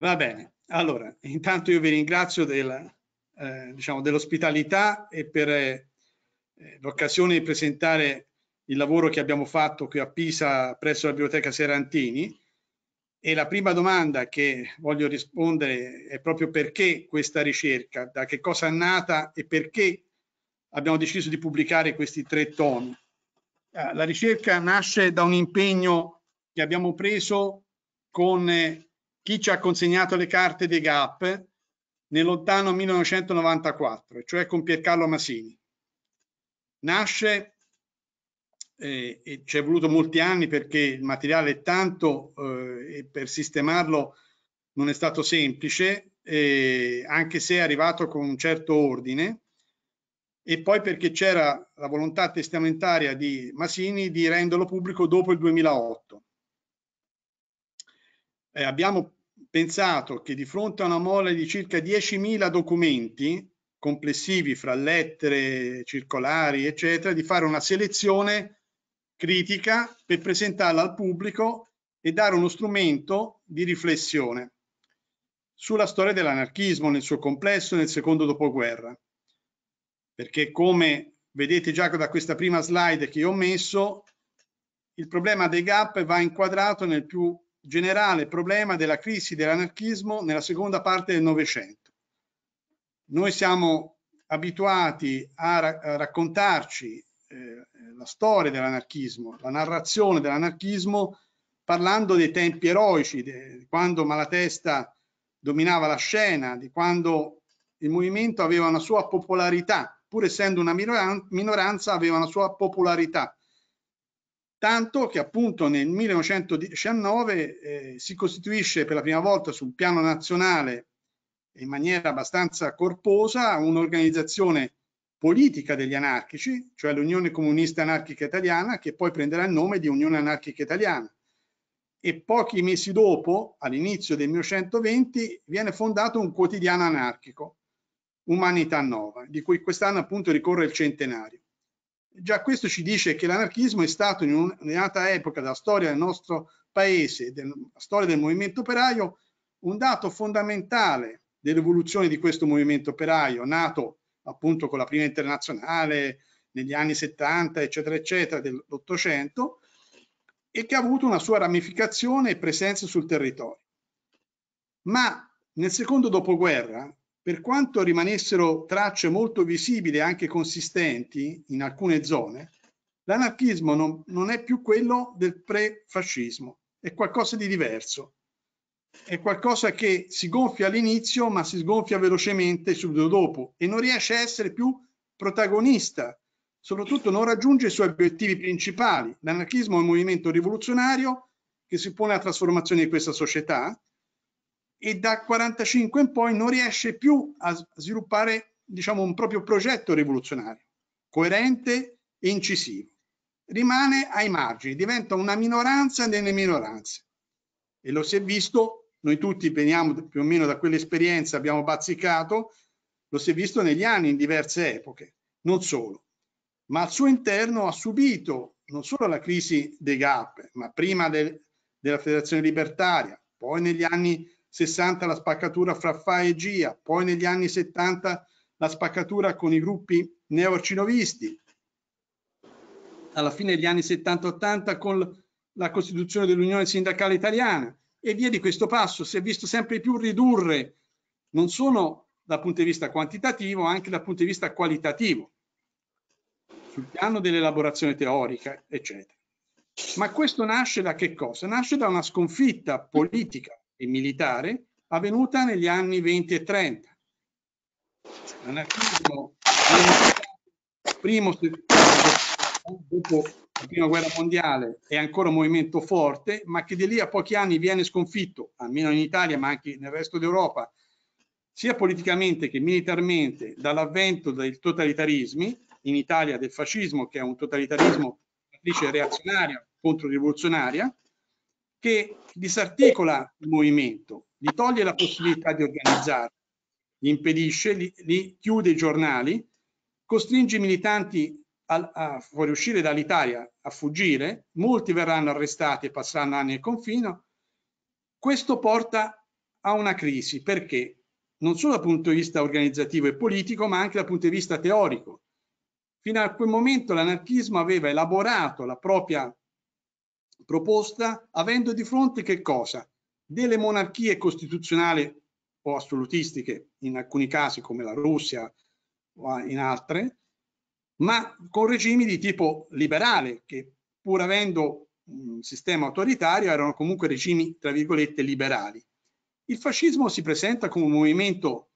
Va bene, allora intanto io vi ringrazio del, eh, diciamo, dell'ospitalità e per eh, l'occasione di presentare il lavoro che abbiamo fatto qui a Pisa presso la Biblioteca Serantini e la prima domanda che voglio rispondere è proprio perché questa ricerca, da che cosa è nata e perché abbiamo deciso di pubblicare questi tre toni. Ah, la ricerca nasce da un impegno che abbiamo preso con eh, chi ci ha consegnato le carte dei GAP nel lontano 1994, cioè con Piercarlo Masini. Nasce eh, e ci è voluto molti anni perché il materiale è tanto eh, e per sistemarlo non è stato semplice, eh, anche se è arrivato con un certo ordine, e poi perché c'era la volontà testamentaria di Masini di renderlo pubblico dopo il 2008. Eh, abbiamo pensato che di fronte a una mole di circa 10.000 documenti complessivi fra lettere, circolari, eccetera, di fare una selezione critica per presentarla al pubblico e dare uno strumento di riflessione sulla storia dell'anarchismo nel suo complesso nel secondo dopoguerra. Perché come vedete già da questa prima slide che io ho messo, il problema dei gap va inquadrato nel più generale problema della crisi dell'anarchismo nella seconda parte del Novecento. Noi siamo abituati a, ra a raccontarci eh, la storia dell'anarchismo, la narrazione dell'anarchismo, parlando dei tempi eroici, di quando Malatesta dominava la scena, di quando il movimento aveva una sua popolarità, pur essendo una minoranza aveva una sua popolarità tanto che appunto nel 1919 eh, si costituisce per la prima volta sul piano nazionale in maniera abbastanza corposa un'organizzazione politica degli anarchici, cioè l'Unione Comunista Anarchica Italiana, che poi prenderà il nome di Unione Anarchica Italiana. E pochi mesi dopo, all'inizio del 1920, viene fondato un quotidiano anarchico, Umanità Nova, di cui quest'anno appunto ricorre il centenario. Già questo ci dice che l'anarchismo è stato in un'altra epoca della storia del nostro paese, della storia del movimento operaio, un dato fondamentale dell'evoluzione di questo movimento operaio, nato appunto con la prima internazionale negli anni 70, eccetera, eccetera, dell'Ottocento, e che ha avuto una sua ramificazione e presenza sul territorio. Ma nel secondo dopoguerra per quanto rimanessero tracce molto visibili e anche consistenti in alcune zone, l'anarchismo non, non è più quello del pre-fascismo, è qualcosa di diverso. È qualcosa che si gonfia all'inizio ma si sgonfia velocemente subito dopo e non riesce a essere più protagonista, soprattutto non raggiunge i suoi obiettivi principali. L'anarchismo è un movimento rivoluzionario che si pone alla trasformazione di questa società e da 45 in poi non riesce più a sviluppare diciamo, un proprio progetto rivoluzionario, coerente e incisivo. Rimane ai margini, diventa una minoranza delle minoranze. E lo si è visto, noi tutti veniamo più o meno da quell'esperienza, abbiamo bazzicato, lo si è visto negli anni, in diverse epoche, non solo. Ma al suo interno ha subito non solo la crisi dei GAP, ma prima del, della Federazione Libertaria, poi negli anni 60 la spaccatura fra FA e GIA, poi negli anni 70 la spaccatura con i gruppi neocinovisti, alla fine degli anni 70-80 con la costituzione dell'Unione Sindacale Italiana e via di questo passo si è visto sempre più ridurre non solo dal punto di vista quantitativo anche dal punto di vista qualitativo sul piano dell'elaborazione teorica eccetera ma questo nasce da che cosa? nasce da una sconfitta politica e militare avvenuta negli anni 20 e 30. L'anarchismo primo dopo la prima guerra mondiale è ancora un movimento forte, ma che di lì a pochi anni viene sconfitto, almeno in Italia, ma anche nel resto d'Europa, sia politicamente che militarmente, dall'avvento dei totalitarismi, in Italia del fascismo, che è un totalitarismo reazionaria, rivoluzionaria che disarticola il movimento, gli toglie la possibilità di organizzare, gli impedisce, li, li chiude i giornali, costringe i militanti a, a fuoriuscire dall'Italia, a fuggire, molti verranno arrestati e passeranno anni al confino. Questo porta a una crisi perché non solo dal punto di vista organizzativo e politico, ma anche dal punto di vista teorico. Fino a quel momento l'anarchismo aveva elaborato la propria proposta avendo di fronte che cosa? Delle monarchie costituzionali o assolutistiche in alcuni casi come la Russia o in altre, ma con regimi di tipo liberale che pur avendo un sistema autoritario erano comunque regimi tra virgolette liberali. Il fascismo si presenta come un movimento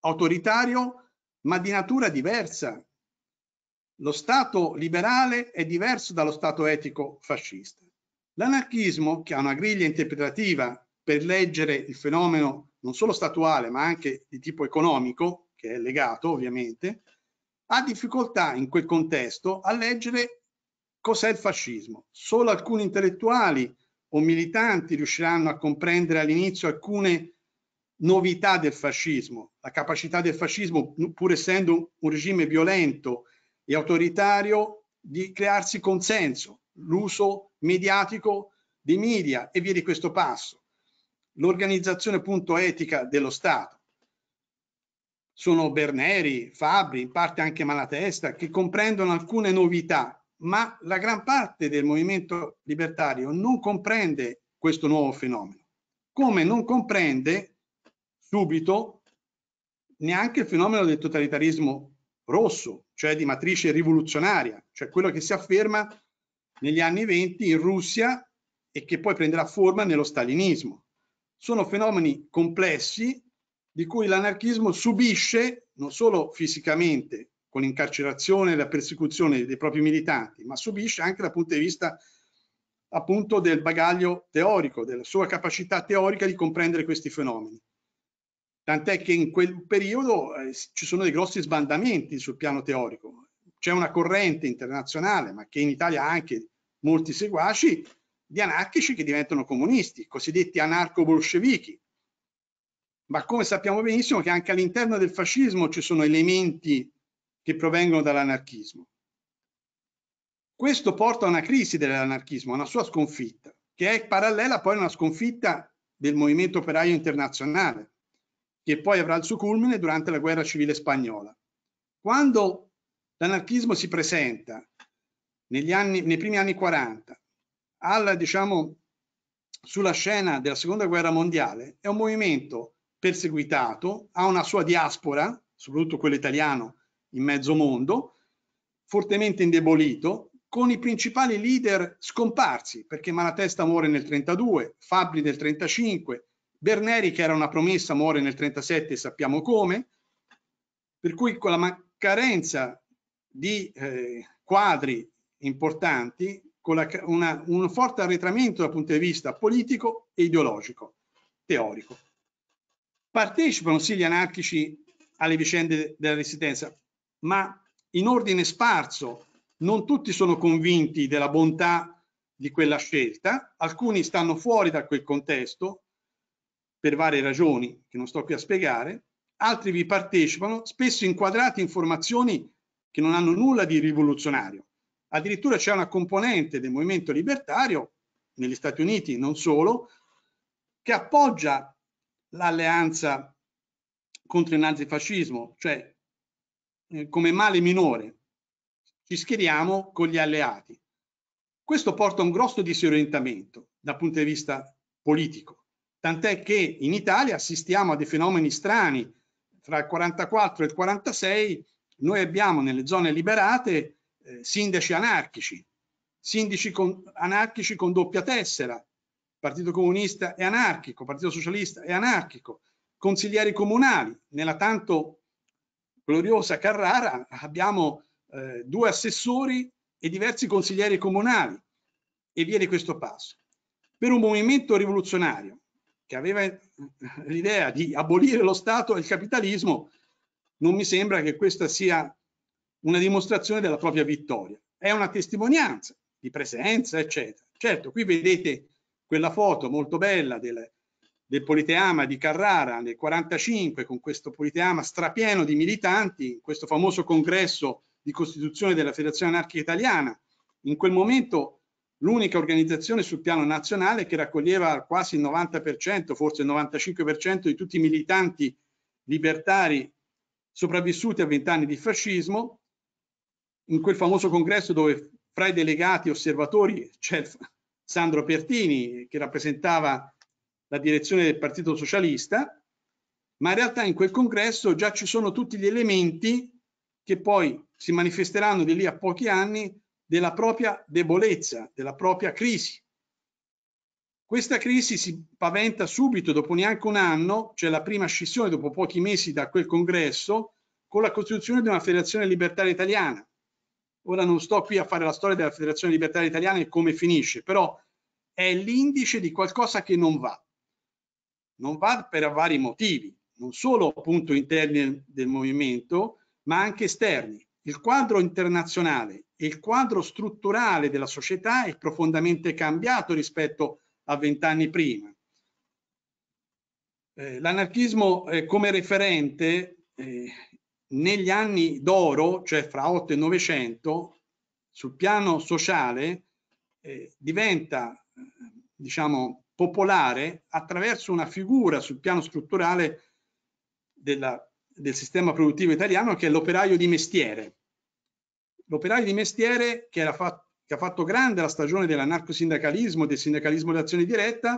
autoritario ma di natura diversa lo Stato liberale è diverso dallo Stato etico fascista. L'anarchismo, che ha una griglia interpretativa per leggere il fenomeno non solo statuale ma anche di tipo economico, che è legato ovviamente, ha difficoltà in quel contesto a leggere cos'è il fascismo. Solo alcuni intellettuali o militanti riusciranno a comprendere all'inizio alcune novità del fascismo, la capacità del fascismo, pur essendo un regime violento e autoritario di crearsi consenso, l'uso mediatico di media e via di questo passo, l'organizzazione punto etica dello Stato. Sono Berneri, Fabri, in parte anche Malatesta, che comprendono alcune novità, ma la gran parte del movimento libertario non comprende questo nuovo fenomeno, come non comprende subito neanche il fenomeno del totalitarismo rosso, cioè di matrice rivoluzionaria, cioè quello che si afferma negli anni 20 in Russia e che poi prenderà forma nello stalinismo. Sono fenomeni complessi di cui l'anarchismo subisce non solo fisicamente con l'incarcerazione e la persecuzione dei propri militanti, ma subisce anche dal punto di vista appunto del bagaglio teorico, della sua capacità teorica di comprendere questi fenomeni tant'è che in quel periodo eh, ci sono dei grossi sbandamenti sul piano teorico. C'è una corrente internazionale, ma che in Italia ha anche molti seguaci, di anarchici che diventano comunisti, cosiddetti anarco-bolscevichi. Ma come sappiamo benissimo che anche all'interno del fascismo ci sono elementi che provengono dall'anarchismo. Questo porta a una crisi dell'anarchismo, a una sua sconfitta, che è parallela poi a una sconfitta del movimento operaio internazionale che poi avrà il suo culmine durante la guerra civile spagnola. Quando l'anarchismo si presenta anni, nei primi anni 40 al, diciamo, sulla scena della seconda guerra mondiale, è un movimento perseguitato, ha una sua diaspora, soprattutto quello italiano, in mezzo mondo, fortemente indebolito, con i principali leader scomparsi, perché Malatesta muore nel 32, Fabri nel 35, Berneri che era una promessa muore nel 37 sappiamo come, per cui con la carenza di eh, quadri importanti, con la, una, un forte arretramento dal punto di vista politico e ideologico, teorico. Partecipano sì gli anarchici alle vicende della resistenza, ma in ordine sparso, non tutti sono convinti della bontà di quella scelta, alcuni stanno fuori da quel contesto, per varie ragioni che non sto qui a spiegare, altri vi partecipano, spesso inquadrati in formazioni che non hanno nulla di rivoluzionario. Addirittura c'è una componente del movimento libertario, negli Stati Uniti non solo, che appoggia l'alleanza contro il nazifascismo, cioè eh, come male minore. Ci schieriamo con gli alleati. Questo porta a un grosso disorientamento dal punto di vista politico tant'è che in Italia assistiamo a dei fenomeni strani. Tra il 44 e il 46 noi abbiamo nelle zone liberate eh, sindaci anarchici, sindaci con, anarchici con doppia tessera, Partito Comunista e anarchico, Partito Socialista e anarchico, consiglieri comunali. Nella tanto gloriosa Carrara abbiamo eh, due assessori e diversi consiglieri comunali e viene questo passo. Per un movimento rivoluzionario che aveva eh, l'idea di abolire lo Stato e il capitalismo, non mi sembra che questa sia una dimostrazione della propria vittoria. È una testimonianza di presenza, eccetera. Certo, qui vedete quella foto molto bella del, del Politeama di Carrara nel 45 con questo Politeama strapieno di militanti in questo famoso congresso di costituzione della Federazione Anarchica Italiana. In quel momento l'unica organizzazione sul piano nazionale che raccoglieva quasi il 90%, forse il 95% di tutti i militanti libertari sopravvissuti a vent'anni di fascismo, in quel famoso congresso dove fra i delegati osservatori c'è Sandro Pertini che rappresentava la direzione del Partito Socialista, ma in realtà in quel congresso già ci sono tutti gli elementi che poi si manifesteranno di lì a pochi anni della propria debolezza, della propria crisi. Questa crisi si paventa subito, dopo neanche un anno, cioè la prima scissione dopo pochi mesi da quel congresso, con la costituzione di una federazione libertaria italiana. Ora non sto qui a fare la storia della federazione libertaria italiana e come finisce, però è l'indice di qualcosa che non va. Non va per vari motivi, non solo appunto interni del movimento, ma anche esterni. Il quadro internazionale, il quadro strutturale della società è profondamente cambiato rispetto a vent'anni prima. Eh, l'anarchismo eh, come referente eh, negli anni d'oro, cioè fra 8 e 900, sul piano sociale eh, diventa eh, diciamo popolare attraverso una figura sul piano strutturale della, del sistema produttivo italiano che è l'operaio di mestiere l'operaio di mestiere che, fatto, che, ha fatto grande la stagione dell'anarcosindacalismo, del sindacalismo d'azione diretta,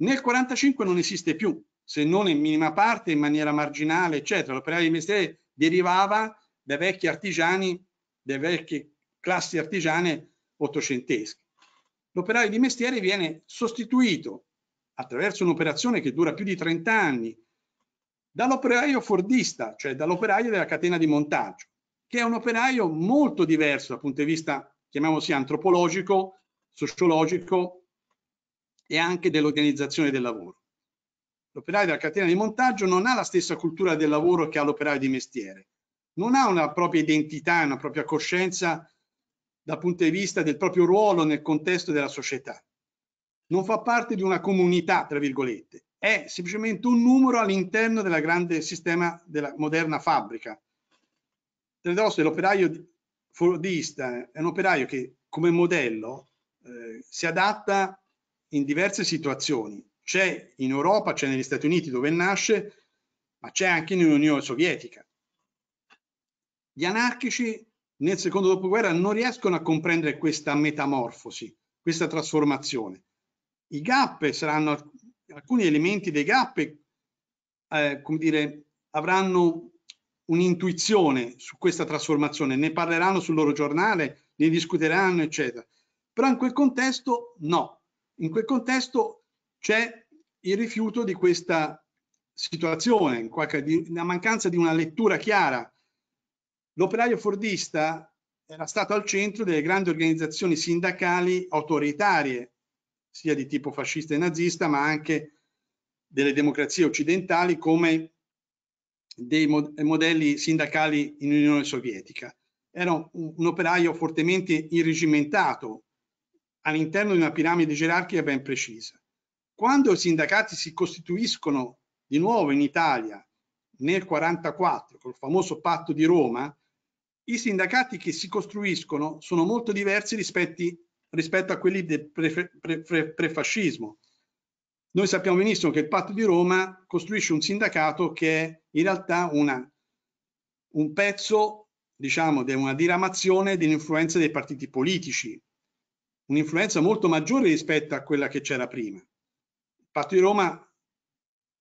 nel 1945 non esiste più, se non in minima parte, in maniera marginale, eccetera. L'operaio di mestiere derivava dai vecchi artigiani, dai vecchie classi artigiane ottocentesche. L'operaio di mestiere viene sostituito attraverso un'operazione che dura più di 30 anni dall'operaio fordista, cioè dall'operaio della catena di montaggio che è un operaio molto diverso dal punto di vista, chiamiamolo antropologico, sociologico e anche dell'organizzazione del lavoro. L'operaio della catena di montaggio non ha la stessa cultura del lavoro che ha l'operaio di mestiere, non ha una propria identità, una propria coscienza dal punto di vista del proprio ruolo nel contesto della società. Non fa parte di una comunità, tra virgolette, è semplicemente un numero all'interno del grande sistema della moderna fabbrica, Teodosto è l'operaio fordista, è un operaio che come modello eh, si adatta in diverse situazioni. C'è in Europa, c'è negli Stati Uniti dove nasce, ma c'è anche nell'Unione Sovietica. Gli anarchici nel secondo dopoguerra non riescono a comprendere questa metamorfosi, questa trasformazione. I gap saranno, alcuni elementi dei gap, eh, come dire, avranno un'intuizione su questa trasformazione, ne parleranno sul loro giornale, ne discuteranno, eccetera. Però in quel contesto no, in quel contesto c'è il rifiuto di questa situazione, in qualche, di, la mancanza di una lettura chiara. L'operaio fordista era stato al centro delle grandi organizzazioni sindacali autoritarie, sia di tipo fascista e nazista, ma anche delle democrazie occidentali come dei modelli sindacali in Unione Sovietica. Era un, operaio fortemente irrigimentato all'interno di una piramide gerarchica ben precisa. Quando i sindacati si costituiscono di nuovo in Italia nel 1944 col famoso patto di Roma, i sindacati che si costruiscono sono molto diversi rispetto, rispetto a quelli del prefascismo. Pre, pre, pre noi sappiamo benissimo che il patto di Roma costruisce un sindacato che è in realtà una, un pezzo, diciamo, di una diramazione dell'influenza dei partiti politici, un'influenza molto maggiore rispetto a quella che c'era prima. Il patto di Roma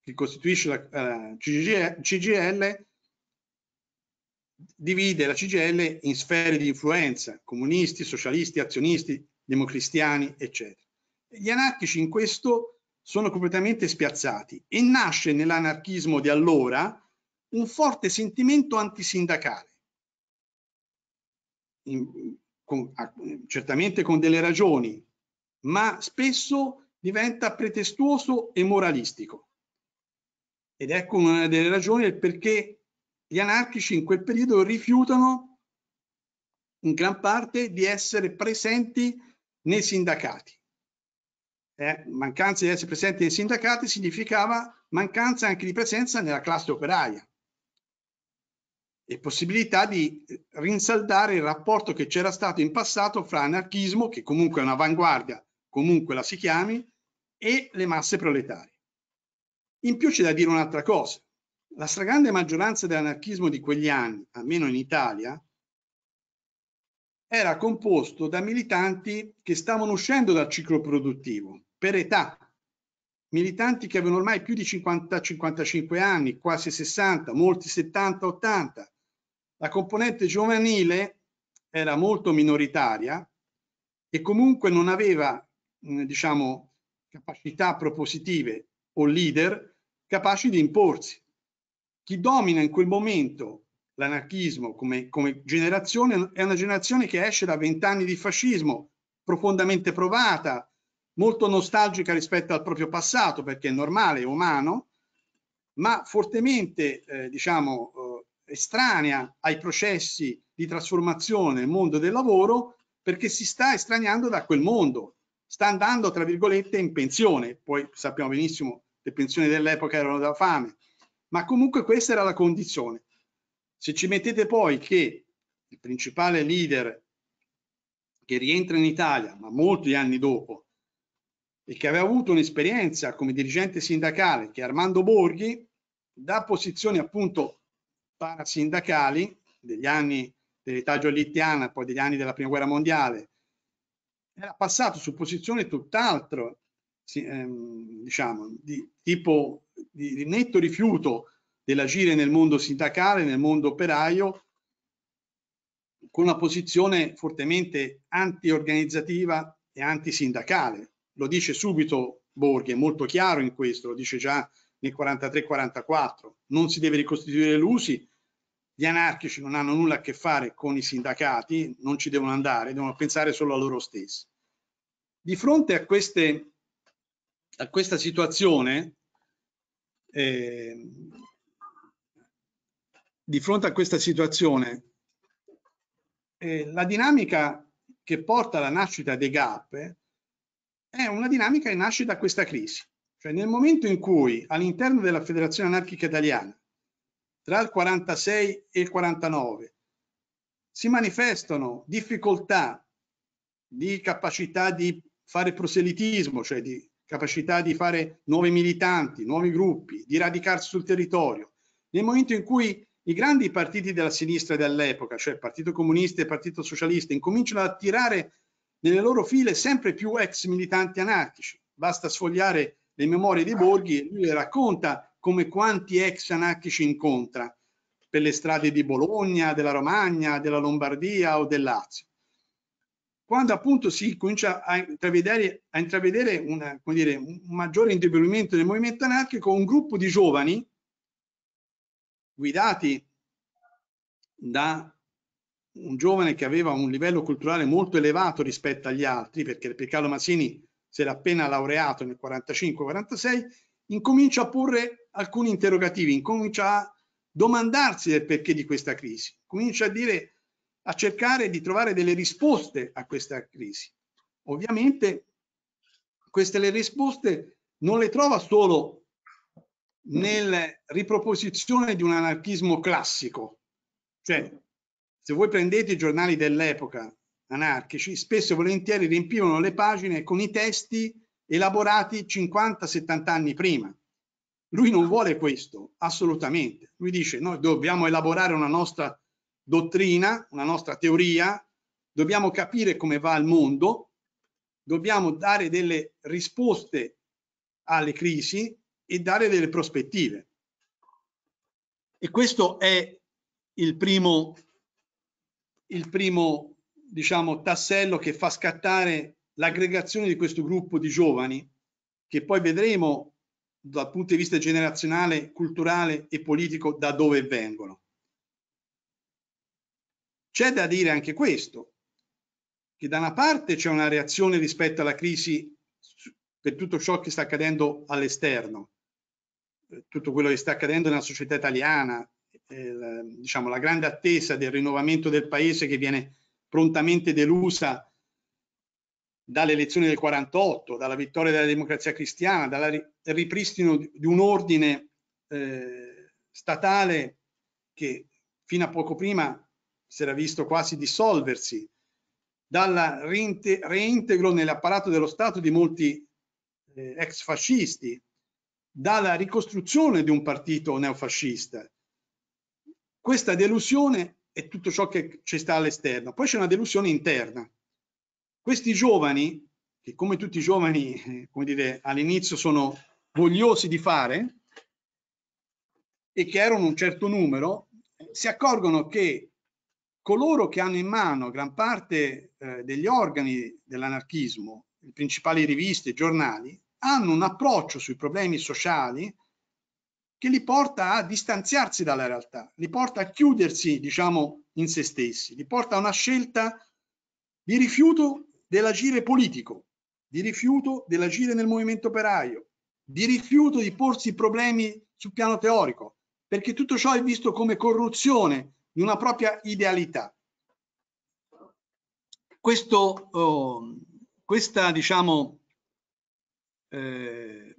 che costituisce la, la CGL, CGL divide la CGL in sfere di influenza, comunisti, socialisti, azionisti, democristiani, eccetera. Gli anarchici in questo sono completamente spiazzati e nasce nell'anarchismo di allora un forte sentimento antisindacale, in, con, a, certamente con delle ragioni, ma spesso diventa pretestuoso e moralistico. Ed ecco una delle ragioni del perché gli anarchici in quel periodo rifiutano in gran parte di essere presenti nei sindacati eh, mancanza di essere presenti nei sindacati significava mancanza anche di presenza nella classe operaia e possibilità di rinsaldare il rapporto che c'era stato in passato fra anarchismo, che comunque è un'avanguardia, comunque la si chiami, e le masse proletarie. In più c'è da dire un'altra cosa. La stragrande maggioranza dell'anarchismo di quegli anni, almeno in Italia, era composto da militanti che stavano uscendo dal ciclo produttivo per età, militanti che avevano ormai più di 50-55 anni, quasi 60, molti 70-80. La componente giovanile era molto minoritaria e comunque non aveva, mm, diciamo, capacità propositive o leader capaci di imporsi. Chi domina in quel momento l'anarchismo come, come generazione è una generazione che esce da vent'anni di fascismo profondamente provata, molto nostalgica rispetto al proprio passato, perché è normale, è umano, ma fortemente, eh, diciamo, eh, estranea ai processi di trasformazione nel mondo del lavoro, perché si sta estraneando da quel mondo, sta andando, tra virgolette, in pensione. Poi sappiamo benissimo, le pensioni dell'epoca erano da fame, ma comunque questa era la condizione. Se ci mettete poi che il principale leader che rientra in Italia, ma molti anni dopo, e che aveva avuto un'esperienza come dirigente sindacale, che Armando Borghi, da posizioni appunto parasindacali degli anni dell'età giolittiana, poi degli anni della prima guerra mondiale, era passato su posizioni tutt'altro, ehm, diciamo, di tipo di netto rifiuto dell'agire nel mondo sindacale, nel mondo operaio, con una posizione fortemente anti-organizzativa e antisindacale lo dice subito Borghi, è molto chiaro in questo, lo dice già nel 43-44, non si deve ricostituire l'USI, gli anarchici non hanno nulla a che fare con i sindacati, non ci devono andare, devono pensare solo a loro stessi. Di fronte a, queste, a questa situazione, eh, di fronte a questa situazione, eh, la dinamica che porta alla nascita dei GAP è una dinamica che nasce da questa crisi. Cioè nel momento in cui all'interno della Federazione Anarchica Italiana, tra il 46 e il 49, si manifestano difficoltà di capacità di fare proselitismo, cioè di capacità di fare nuovi militanti, nuovi gruppi, di radicarsi sul territorio. Nel momento in cui i grandi partiti della sinistra dell'epoca, cioè Partito Comunista e Partito Socialista, incominciano ad attirare nelle loro file sempre più ex militanti anarchici. Basta sfogliare le memorie di Borghi e lui le racconta come quanti ex anarchici incontra per le strade di Bologna, della Romagna, della Lombardia o del Lazio. Quando appunto si comincia a intravedere, a intravedere una, dire, un maggiore indebolimento del movimento anarchico, un gruppo di giovani guidati da un giovane che aveva un livello culturale molto elevato rispetto agli altri, perché Riccardo Masini si era appena laureato nel 45-46, incomincia a porre alcuni interrogativi, incomincia a domandarsi del perché di questa crisi, comincia a dire a cercare di trovare delle risposte a questa crisi. Ovviamente queste le risposte non le trova solo nella riproposizione di un anarchismo classico, cioè se voi prendete i giornali dell'epoca anarchici, spesso e volentieri riempivano le pagine con i testi elaborati 50-70 anni prima. Lui non vuole questo, assolutamente. Lui dice noi dobbiamo elaborare una nostra dottrina, una nostra teoria, dobbiamo capire come va il mondo, dobbiamo dare delle risposte alle crisi e dare delle prospettive. E questo è il primo il primo diciamo, tassello che fa scattare l'aggregazione di questo gruppo di giovani, che poi vedremo dal punto di vista generazionale, culturale e politico da dove vengono. C'è da dire anche questo, che da una parte c'è una reazione rispetto alla crisi per tutto ciò che sta accadendo all'esterno, tutto quello che sta accadendo nella società italiana, eh, diciamo, la grande attesa del rinnovamento del paese che viene prontamente delusa dalle elezioni del 48, dalla vittoria della democrazia cristiana, dal ripristino di un ordine eh, statale che fino a poco prima si era visto quasi dissolversi, dal reintegro nell'apparato dello Stato di molti eh, ex fascisti, dalla ricostruzione di un partito neofascista questa delusione è tutto ciò che ci sta all'esterno. Poi c'è una delusione interna. Questi giovani, che come tutti i giovani, eh, come dire, all'inizio sono vogliosi di fare, e che erano un certo numero, si accorgono che coloro che hanno in mano gran parte eh, degli organi dell'anarchismo, le principali riviste, giornali, hanno un approccio sui problemi sociali che li porta a distanziarsi dalla realtà, li porta a chiudersi, diciamo, in se stessi, li porta a una scelta di rifiuto dell'agire politico, di rifiuto dell'agire nel movimento operaio, di rifiuto di porsi problemi sul piano teorico, perché tutto ciò è visto come corruzione di una propria idealità. Questo, oh, questa, diciamo, eh,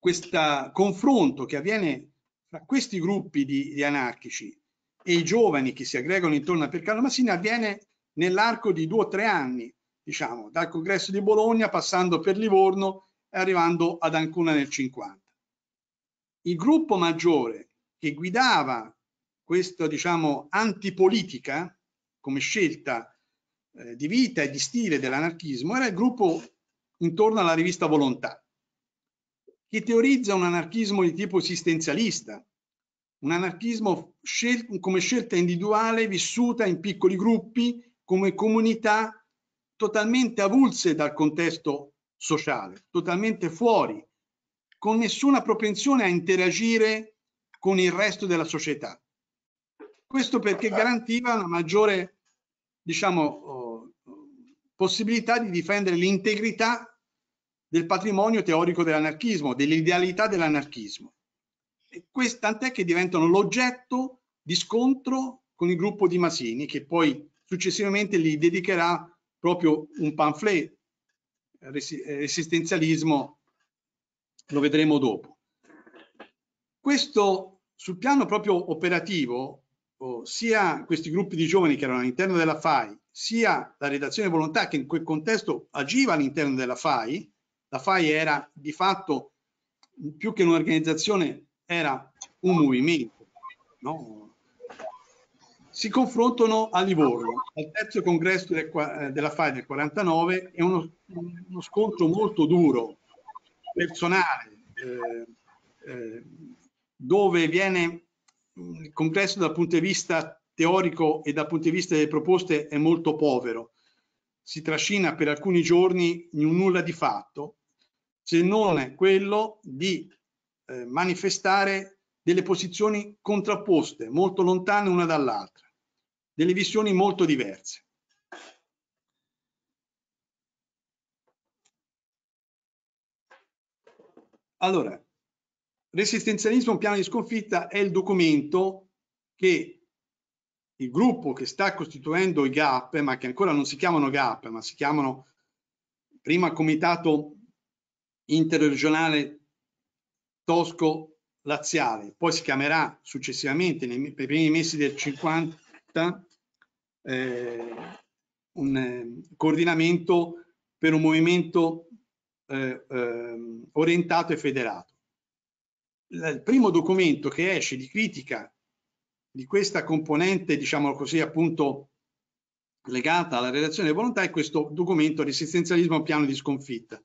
questo confronto che avviene tra questi gruppi di, di, anarchici e i giovani che si aggregano intorno a Percano Massina avviene nell'arco di due o tre anni, diciamo, dal congresso di Bologna passando per Livorno e arrivando ad Ancona nel 50. Il gruppo maggiore che guidava questa, diciamo, antipolitica come scelta eh, di vita e di stile dell'anarchismo era il gruppo intorno alla rivista Volontà che teorizza un anarchismo di tipo esistenzialista, un anarchismo scel come scelta individuale vissuta in piccoli gruppi, come comunità totalmente avulse dal contesto sociale, totalmente fuori, con nessuna propensione a interagire con il resto della società. Questo perché garantiva una maggiore diciamo, oh, possibilità di difendere l'integrità del patrimonio teorico dell'anarchismo, dell'idealità dell'anarchismo. Tant'è che diventano l'oggetto di scontro con il gruppo di Masini, che poi successivamente gli dedicherà proprio un pamphlet, resistenzialismo, lo vedremo dopo. Questo sul piano proprio operativo, sia questi gruppi di giovani che erano all'interno della FAI, sia la redazione volontà che in quel contesto agiva all'interno della FAI, la FAI era di fatto più che un'organizzazione era un movimento no? si confrontano a Livorno al terzo congresso del, eh, della FAI del 49 è uno, uno scontro molto duro personale eh, eh, dove viene mm, il congresso dal punto di vista teorico e dal punto di vista delle proposte è molto povero si trascina per alcuni giorni in un nulla di fatto se non quello di eh, manifestare delle posizioni contrapposte, molto lontane una dall'altra, delle visioni molto diverse. Allora, Resistenzialismo, un piano di sconfitta è il documento che il gruppo che sta costituendo i GAP, ma che ancora non si chiamano GAP, ma si chiamano prima Comitato interregionale tosco-laziale, poi si chiamerà successivamente, nei, per primi mesi del 50, eh, un eh, coordinamento per un movimento eh, ehm, orientato e federato. Il primo documento che esce di critica di questa componente, diciamo così, appunto legata alla relazione di volontà è questo documento Resistenzialismo piano di sconfitta,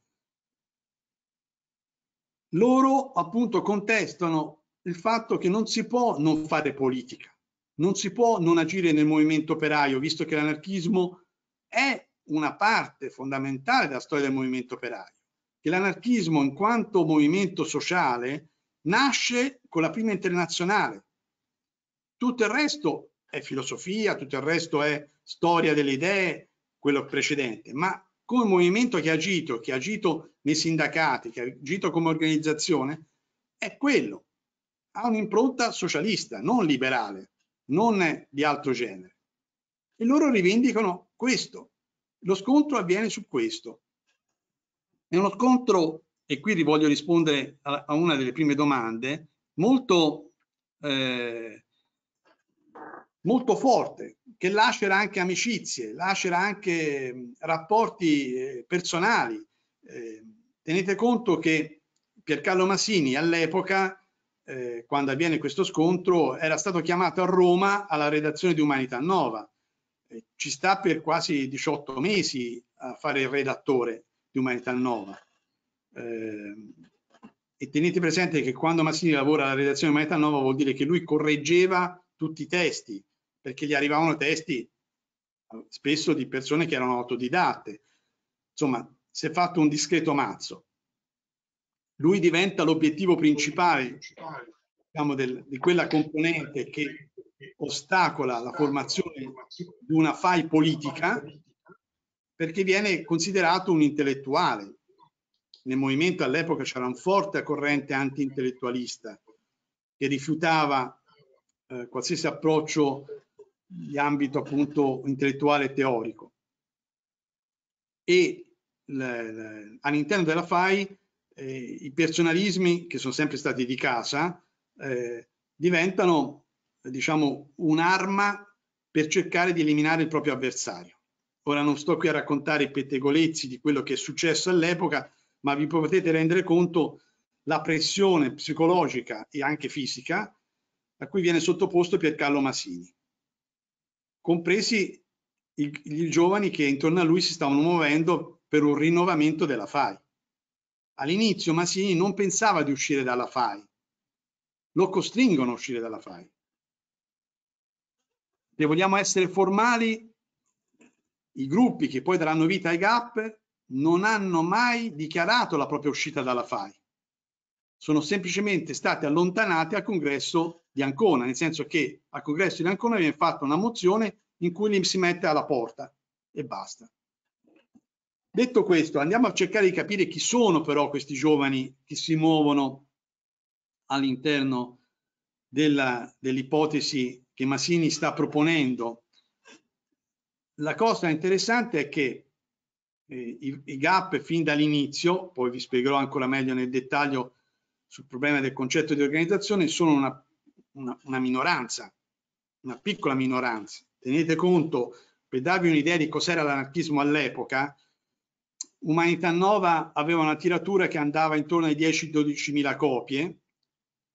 loro appunto contestano il fatto che non si può non fare politica, non si può non agire nel movimento operaio, visto che l'anarchismo è una parte fondamentale della storia del movimento operaio, che l'anarchismo in quanto movimento sociale nasce con la prima internazionale. Tutto il resto è filosofia, tutto il resto è storia delle idee, quello precedente, ma come movimento che ha agito, che ha agito nei sindacati, che ha agito come organizzazione, è quello. Ha un'impronta socialista, non liberale, non di altro genere. E loro rivendicano questo. Lo scontro avviene su questo. È uno scontro, e qui voglio rispondere a, una delle prime domande, molto eh, molto forte, che lacera anche amicizie, lacera anche rapporti eh, personali. Eh, tenete conto che Piercarlo Masini all'epoca, eh, quando avviene questo scontro, era stato chiamato a Roma alla redazione di Umanità Nova. ci sta per quasi 18 mesi a fare il redattore di Umanità Nova. Ehm, e tenete presente che quando Massini lavora alla redazione di Umanità Nova vuol dire che lui correggeva tutti i testi, perché gli arrivavano testi eh, spesso di persone che erano autodidatte. Insomma, si è fatto un discreto mazzo. Lui diventa l'obiettivo principale diciamo, del, di quella componente che ostacola la formazione di una fai politica perché viene considerato un intellettuale. Nel movimento all'epoca c'era un forte corrente anti-intellettualista che rifiutava eh, qualsiasi approccio di ambito appunto intellettuale e teorico. E all'interno della FAI eh, i personalismi che sono sempre stati di casa eh, diventano diciamo un'arma per cercare di eliminare il proprio avversario. Ora non sto qui a raccontare i pettegolezzi di quello che è successo all'epoca, ma vi potete rendere conto la pressione psicologica e anche fisica a cui viene sottoposto Piercarlo Masini compresi i, giovani che intorno a lui si stavano muovendo per un rinnovamento della FAI. All'inizio Massini non pensava di uscire dalla FAI, lo costringono a uscire dalla FAI. Se vogliamo essere formali, i gruppi che poi daranno vita ai GAP non hanno mai dichiarato la propria uscita dalla FAI, sono semplicemente stati allontanati al congresso di Ancona, nel senso che al congresso di Ancona viene fatta una mozione in cui li si mette alla porta e basta. Detto questo, andiamo a cercare di capire chi sono però questi giovani che si muovono all'interno dell'ipotesi dell che Massini sta proponendo. La cosa interessante è che eh, i, i gap fin dall'inizio, poi vi spiegherò ancora meglio nel dettaglio sul problema del concetto di organizzazione, sono una una, una minoranza, una piccola minoranza. Tenete conto, per darvi un'idea di cos'era l'anarchismo all'epoca, Umanità Nova aveva una tiratura che andava intorno ai 10-12 mila copie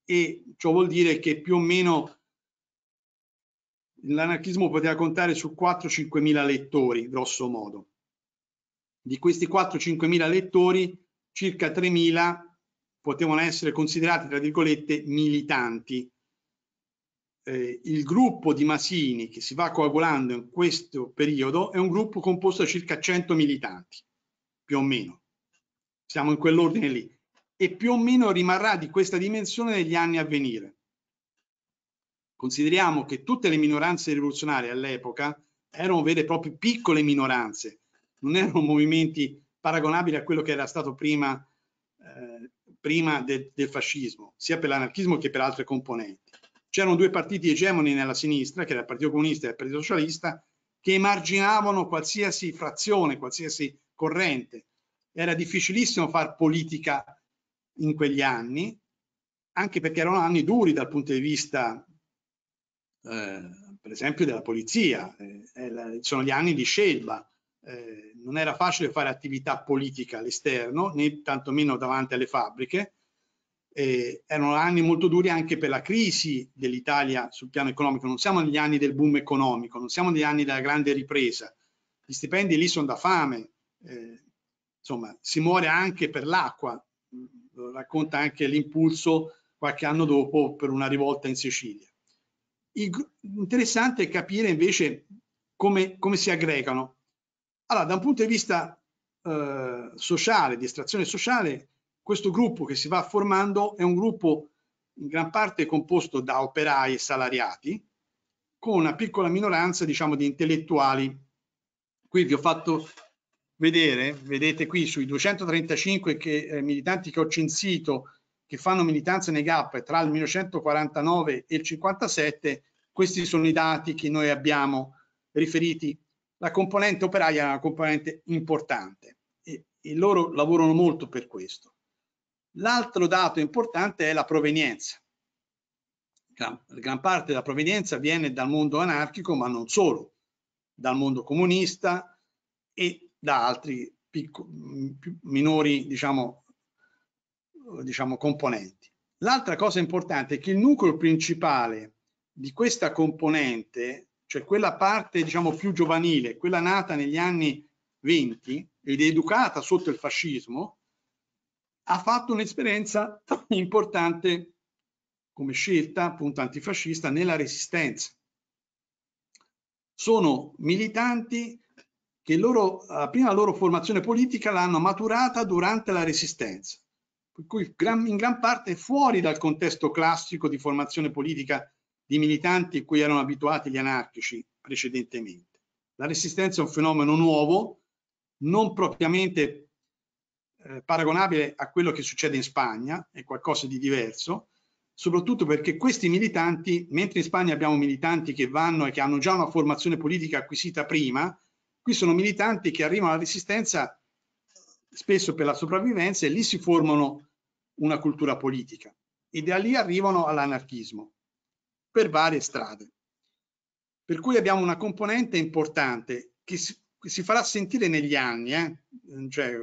e ciò vuol dire che più o meno l'anarchismo poteva contare su 4-5 mila lettori, grosso modo. Di questi 4-5 mila lettori, circa 3 mila potevano essere considerati, tra virgolette, militanti, eh, il gruppo di Masini che si va coagulando in questo periodo è un gruppo composto da circa 100 militanti, più o meno. Siamo in quell'ordine lì. E più o meno rimarrà di questa dimensione negli anni a venire. Consideriamo che tutte le minoranze rivoluzionarie all'epoca erano vere e proprie piccole minoranze, non erano movimenti paragonabili a quello che era stato prima, eh, prima de del fascismo, sia per l'anarchismo che per altre componenti c'erano due partiti egemoni nella sinistra, che era il Partito Comunista e il Partito Socialista, che emarginavano qualsiasi frazione, qualsiasi corrente. Era difficilissimo far politica in quegli anni, anche perché erano anni duri dal punto di vista, eh, per esempio, della polizia. Eh, sono gli anni di Scelba. Eh, non era facile fare attività politica all'esterno, né tantomeno davanti alle fabbriche eh, erano anni molto duri anche per la crisi dell'Italia sul piano economico, non siamo negli anni del boom economico, non siamo negli anni della grande ripresa, gli stipendi lì sono da fame, eh, insomma si muore anche per l'acqua, lo racconta anche l'impulso qualche anno dopo per una rivolta in Sicilia. Il, interessante è capire invece come, come, si aggregano. Allora, da un punto di vista eh, sociale, di estrazione sociale, questo gruppo che si va formando è un gruppo in gran parte composto da operai e salariati, con una piccola minoranza diciamo di intellettuali. Qui vi ho fatto vedere, vedete qui sui 235 che, eh, militanti che ho censito che fanno militanza nei GAP tra il 1949 e il 57, questi sono i dati che noi abbiamo riferiti. La componente operaia è una componente importante e, e loro lavorano molto per questo. L'altro dato importante è la provenienza. Gran, gran parte della provenienza viene dal mondo anarchico, ma non solo, dal mondo comunista e da altri picco, mm, minori diciamo, diciamo, componenti. L'altra cosa importante è che il nucleo principale di questa componente, cioè quella parte diciamo, più giovanile, quella nata negli anni 20 ed educata sotto il fascismo, ha fatto un'esperienza importante come scelta appunto antifascista nella resistenza. Sono militanti che loro, eh, prima la loro formazione politica l'hanno maturata durante la resistenza, per cui in gran parte fuori dal contesto classico di formazione politica di militanti a cui erano abituati gli anarchici precedentemente. La resistenza è un fenomeno nuovo, non propriamente eh, paragonabile a quello che succede in Spagna, è qualcosa di diverso, soprattutto perché questi militanti, mentre in Spagna abbiamo militanti che vanno e che hanno già una formazione politica acquisita prima, qui sono militanti che arrivano alla resistenza spesso per la sopravvivenza e lì si formano una cultura politica e da lì arrivano all'anarchismo per varie strade. Per cui abbiamo una componente importante che si, che si farà sentire negli anni, eh? cioè,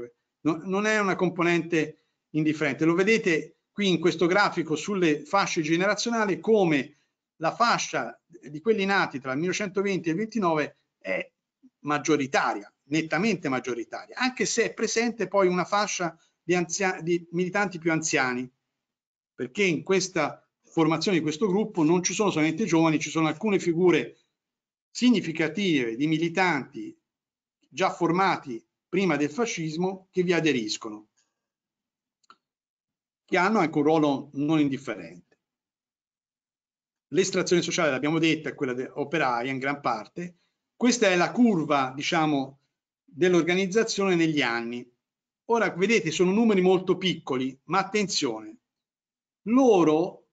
non è una componente indifferente. Lo vedete qui in questo grafico sulle fasce generazionali come la fascia di quelli nati tra il 1920 e il 29 è maggioritaria, nettamente maggioritaria, anche se è presente poi una fascia di, anziani, di militanti più anziani, perché in questa formazione di questo gruppo non ci sono solamente giovani, ci sono alcune figure significative di militanti già formati prima del fascismo che vi aderiscono, che hanno anche ecco, un ruolo non indifferente. L'estrazione sociale, l'abbiamo detta, è quella operaia in gran parte. Questa è la curva, diciamo, dell'organizzazione negli anni. Ora, vedete, sono numeri molto piccoli, ma attenzione, loro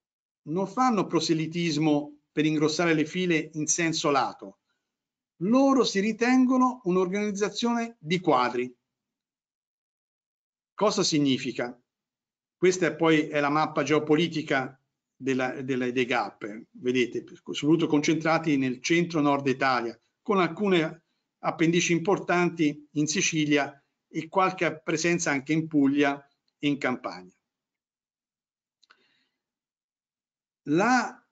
non fanno proselitismo per ingrossare le file in senso lato, loro si ritengono un'organizzazione di quadri. Cosa significa? Questa è poi è la mappa geopolitica della, della, dei GAP, vedete, soprattutto concentrati nel centro-nord Italia, con alcune appendici importanti in Sicilia e qualche presenza anche in Puglia e in Campania. La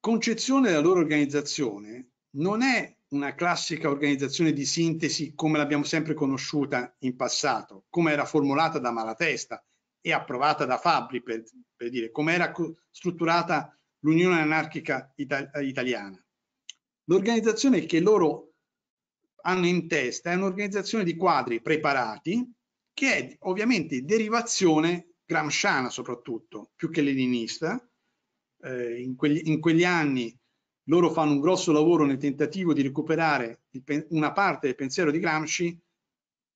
concezione della loro organizzazione non è una classica organizzazione di sintesi come l'abbiamo sempre conosciuta in passato, come era formulata da Malatesta e approvata da Fabri, per, per dire, come era strutturata l'Unione Anarchica Ital Italiana. L'organizzazione che loro hanno in testa è un'organizzazione di quadri preparati che è ovviamente derivazione gramsciana soprattutto, più che leninista. Eh, in, quegli, in quegli anni loro fanno un grosso lavoro nel tentativo di recuperare il, una parte del pensiero di Gramsci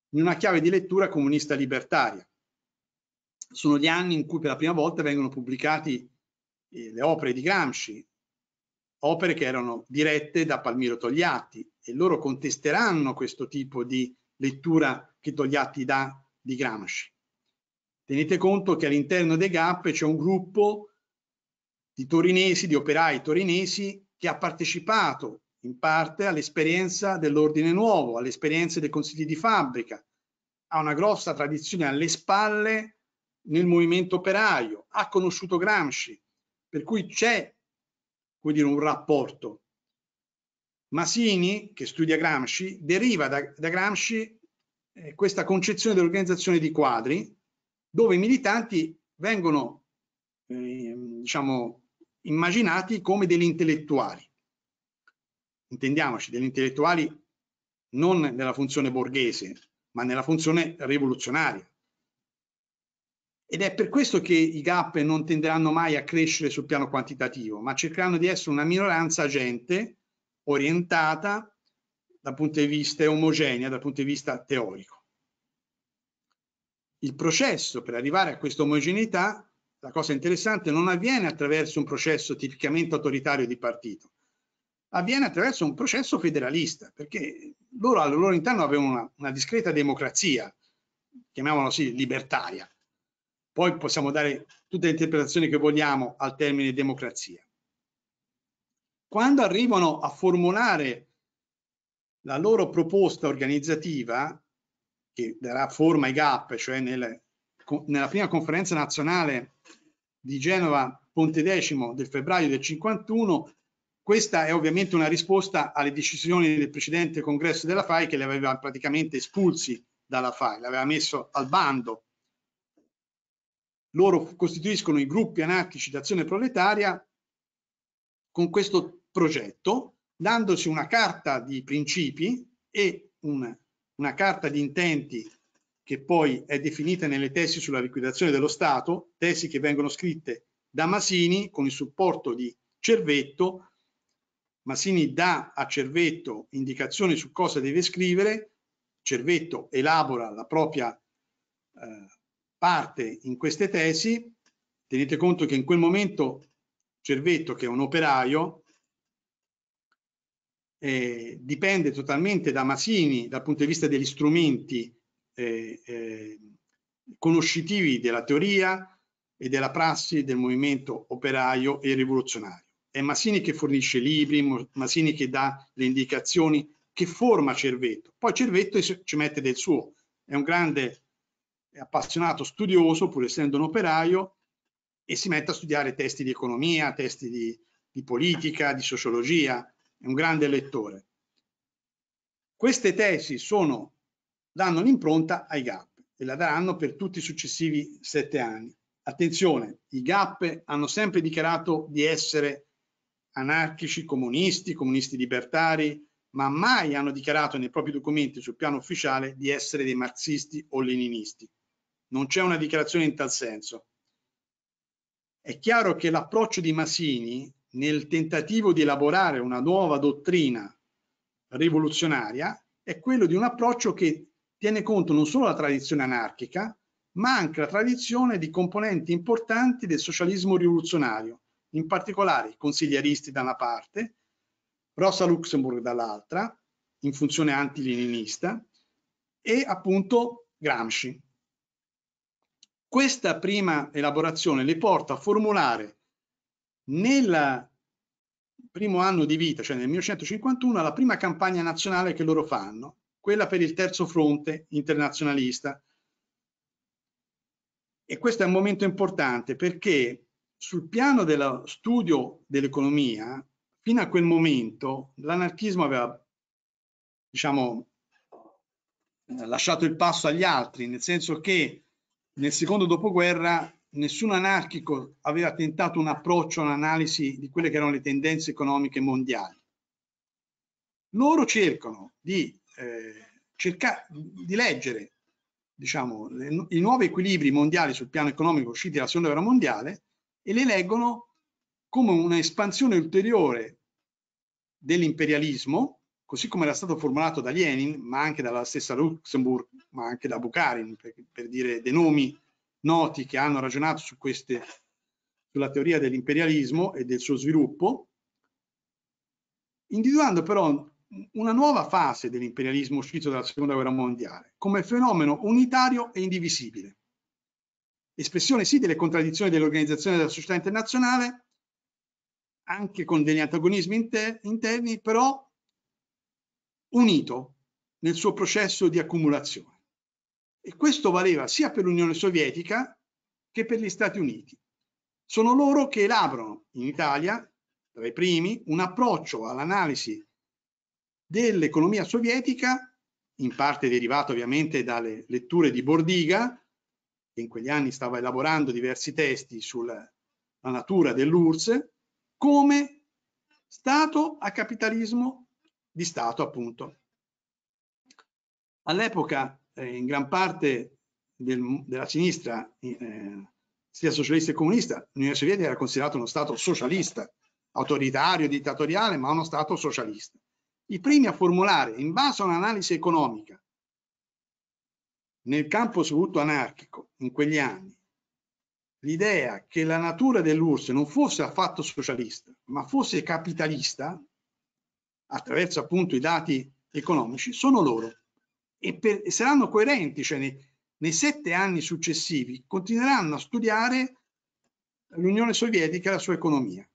in una chiave di lettura comunista libertaria. Sono gli anni in cui per la prima volta vengono pubblicati eh, le opere di Gramsci, opere che erano dirette da Palmiro Togliatti e loro contesteranno questo tipo di lettura che Togliatti dà di Gramsci. Tenete conto che all'interno dei GAP c'è un gruppo di torinesi, di operai torinesi che ha partecipato in parte all'esperienza dell'ordine nuovo, all'esperienza dei consigli di fabbrica, ha una grossa tradizione alle spalle nel movimento operaio, ha conosciuto Gramsci, per cui c'è dire, un rapporto. Masini, che studia Gramsci, deriva da, da Gramsci eh, questa concezione dell'organizzazione di quadri, dove i militanti vengono eh, diciamo, immaginati come degli intellettuali. Intendiamoci, degli intellettuali non nella funzione borghese, ma nella funzione rivoluzionaria. Ed è per questo che i GAP non tenderanno mai a crescere sul piano quantitativo, ma cercheranno di essere una minoranza agente orientata dal punto di vista omogenea, dal punto di vista teorico. Il processo per arrivare a questa omogeneità la cosa interessante, non avviene attraverso un processo tipicamente autoritario di partito, avviene attraverso un processo federalista, perché loro al loro interno avevano una, una discreta democrazia, chiamiamola così, libertaria. Poi possiamo dare tutte le interpretazioni che vogliamo al termine democrazia. Quando arrivano a formulare la loro proposta organizzativa, che darà forma ai GAP, cioè nel, nella prima conferenza nazionale di Genova Ponte Decimo del febbraio del 51 questa è ovviamente una risposta alle decisioni del precedente congresso della FAI che li aveva praticamente espulsi dalla FAI, l'aveva messo al bando. Loro costituiscono i gruppi anarchici d'azione proletaria con questo progetto, dandosi una carta di principi e una, una carta di intenti che poi è definita nelle tesi sulla liquidazione dello Stato, tesi che vengono scritte da Masini con il supporto di Cervetto. Masini dà a Cervetto indicazioni su cosa deve scrivere, Cervetto elabora la propria eh, parte in queste tesi. Tenete conto che in quel momento Cervetto, che è un operaio, eh, dipende totalmente da Masini dal punto di vista degli strumenti eh, conoscitivi della teoria e della prassi del movimento operaio e rivoluzionario. È Massini che fornisce libri, Massini che dà le indicazioni, che forma Cervetto. Poi Cervetto ci mette del suo. È un grande appassionato studioso, pur essendo un operaio, e si mette a studiare testi di economia, testi di, di politica, di sociologia. È un grande lettore. Queste tesi sono danno un'impronta ai GAP e la daranno per tutti i successivi sette anni. Attenzione, i GAP hanno sempre dichiarato di essere anarchici, comunisti, comunisti libertari, ma mai hanno dichiarato nei propri documenti sul piano ufficiale di essere dei marxisti o leninisti. Non c'è una dichiarazione in tal senso. È chiaro che l'approccio di Masini nel tentativo di elaborare una nuova dottrina rivoluzionaria è quello di un approccio che tiene conto non solo la tradizione anarchica, ma anche la tradizione di componenti importanti del socialismo rivoluzionario, in particolare i consiglieristi da una parte, Rosa Luxemburg dall'altra, in funzione antileninista, e appunto Gramsci. Questa prima elaborazione le porta a formulare nel primo anno di vita, cioè nel 1951, la prima campagna nazionale che loro fanno, quella per il terzo fronte internazionalista. E questo è un momento importante perché sul piano dello studio dell'economia, fino a quel momento l'anarchismo aveva, diciamo, eh, lasciato il passo agli altri, nel senso che nel secondo dopoguerra nessun anarchico aveva tentato un approccio, un'analisi di quelle che erano le tendenze economiche mondiali. Loro cercano di eh, cerca di leggere diciamo, le, i nuovi equilibri mondiali sul piano economico usciti dalla seconda guerra mondiale e le leggono come un'espansione ulteriore dell'imperialismo, così come era stato formulato da Lenin, ma anche dalla stessa Luxemburg, ma anche da Bukharin, per, per dire dei nomi noti che hanno ragionato su queste, sulla teoria dell'imperialismo e del suo sviluppo, individuando però una nuova fase dell'imperialismo uscito dalla seconda guerra mondiale, come fenomeno unitario e indivisibile. Espressione sì delle contraddizioni dell'organizzazione della società internazionale, anche con degli antagonismi inter interni, però unito nel suo processo di accumulazione. E questo valeva sia per l'Unione Sovietica che per gli Stati Uniti. Sono loro che elaborano in Italia, tra i primi, un approccio all'analisi dell'economia sovietica, in parte derivata ovviamente dalle letture di Bordiga, che in quegli anni stava elaborando diversi testi sulla natura dell'URSS, come Stato a capitalismo di Stato, appunto. All'epoca, eh, in gran parte del, della sinistra, eh, sia socialista che comunista, l'Unione Sovietica era considerata uno Stato socialista, autoritario, dittatoriale, ma uno Stato socialista i primi a formulare, in base a un'analisi economica, nel campo soprattutto anarchico, in quegli anni, l'idea che la natura dell'URSS non fosse affatto socialista, ma fosse capitalista, attraverso appunto i dati economici, sono loro. E, per, saranno coerenti, cioè nei, nei sette anni successivi continueranno a studiare l'Unione Sovietica e la sua economia,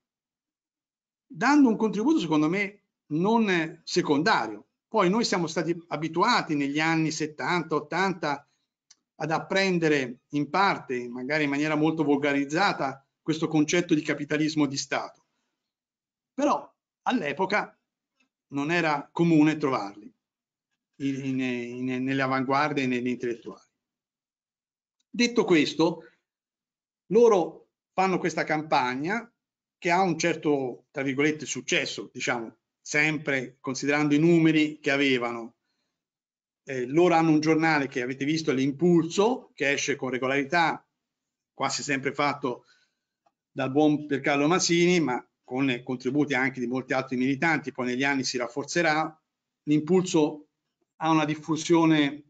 dando un contributo, secondo me, non secondario. Poi noi siamo stati abituati negli anni 70, 80 ad apprendere in parte, magari in maniera molto volgarizzata, questo concetto di capitalismo di Stato. Però all'epoca non era comune trovarli in, in, in, nelle avanguardie e negli intellettuali. Detto questo, loro fanno questa campagna che ha un certo, tra virgolette, successo, diciamo, sempre considerando i numeri che avevano. Eh, loro hanno un giornale che avete visto, l'Impulso, che esce con regolarità, quasi sempre fatto dal buon per Carlo Masini, ma con contributi anche di molti altri militanti, poi negli anni si rafforzerà. L'Impulso ha una diffusione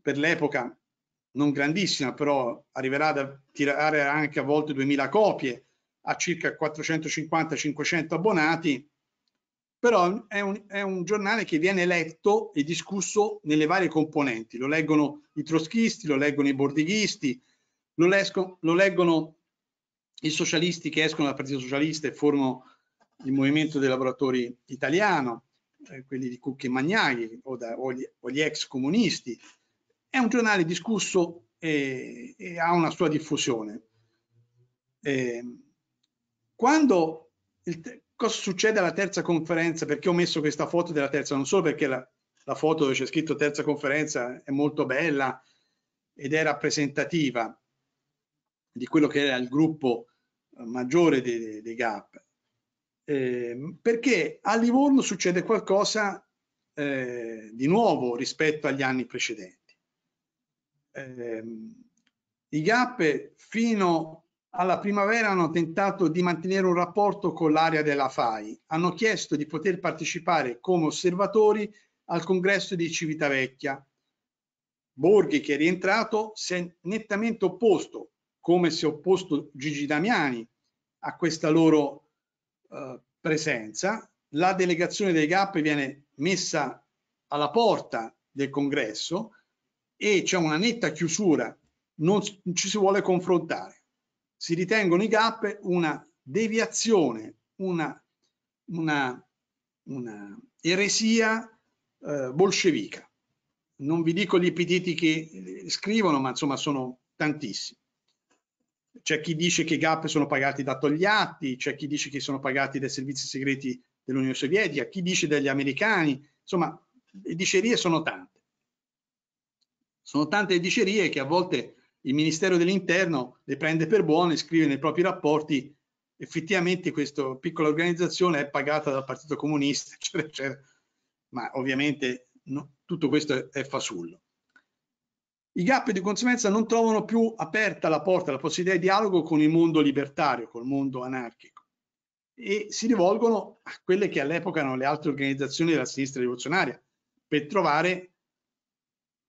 per l'epoca non grandissima, però arriverà a tirare anche a volte 2000 copie a circa 450-500 abbonati però è un, è un, giornale che viene letto e discusso nelle varie componenti. Lo leggono i troschisti, lo leggono i bordighisti, lo, lesco, lo leggono i socialisti che escono dal Partito Socialista e formano il Movimento dei Lavoratori Italiano, eh, quelli di Cucchi e Magnaghi o, da, o, gli, o, gli, ex comunisti. È un giornale discusso e, e ha una sua diffusione. Eh, quando il, cosa succede alla terza conferenza, perché ho messo questa foto della terza, non solo perché la, la foto dove c'è scritto terza conferenza è molto bella ed è rappresentativa di quello che era il gruppo eh, maggiore dei, dei GAP, eh, perché a Livorno succede qualcosa eh, di nuovo rispetto agli anni precedenti. Eh, I GAP fino alla primavera hanno tentato di mantenere un rapporto con l'area della FAI. Hanno chiesto di poter partecipare come osservatori al congresso di Civitavecchia. Borghi, che è rientrato, si è nettamente opposto, come si è opposto Gigi Damiani a questa loro eh, presenza. La delegazione dei GAP viene messa alla porta del congresso e c'è una netta chiusura, non ci si vuole confrontare si ritengono i gap una deviazione, una, una, una eresia eh, bolscevica. Non vi dico gli epiteti che eh, scrivono, ma insomma sono tantissimi. C'è chi dice che i gap sono pagati da Togliatti, c'è chi dice che sono pagati dai servizi segreti dell'Unione Sovietica, chi dice dagli americani, insomma, le dicerie sono tante. Sono tante le dicerie che a volte il Ministero dell'Interno le prende per buone, scrive nei propri rapporti effettivamente questa piccola organizzazione è pagata dal Partito Comunista, eccetera, eccetera. Ma ovviamente no, tutto questo è fasullo. I GAP di conseguenza non trovano più aperta la porta, la possibilità di dialogo con il mondo libertario, col mondo anarchico e si rivolgono a quelle che all'epoca erano le altre organizzazioni della sinistra rivoluzionaria per trovare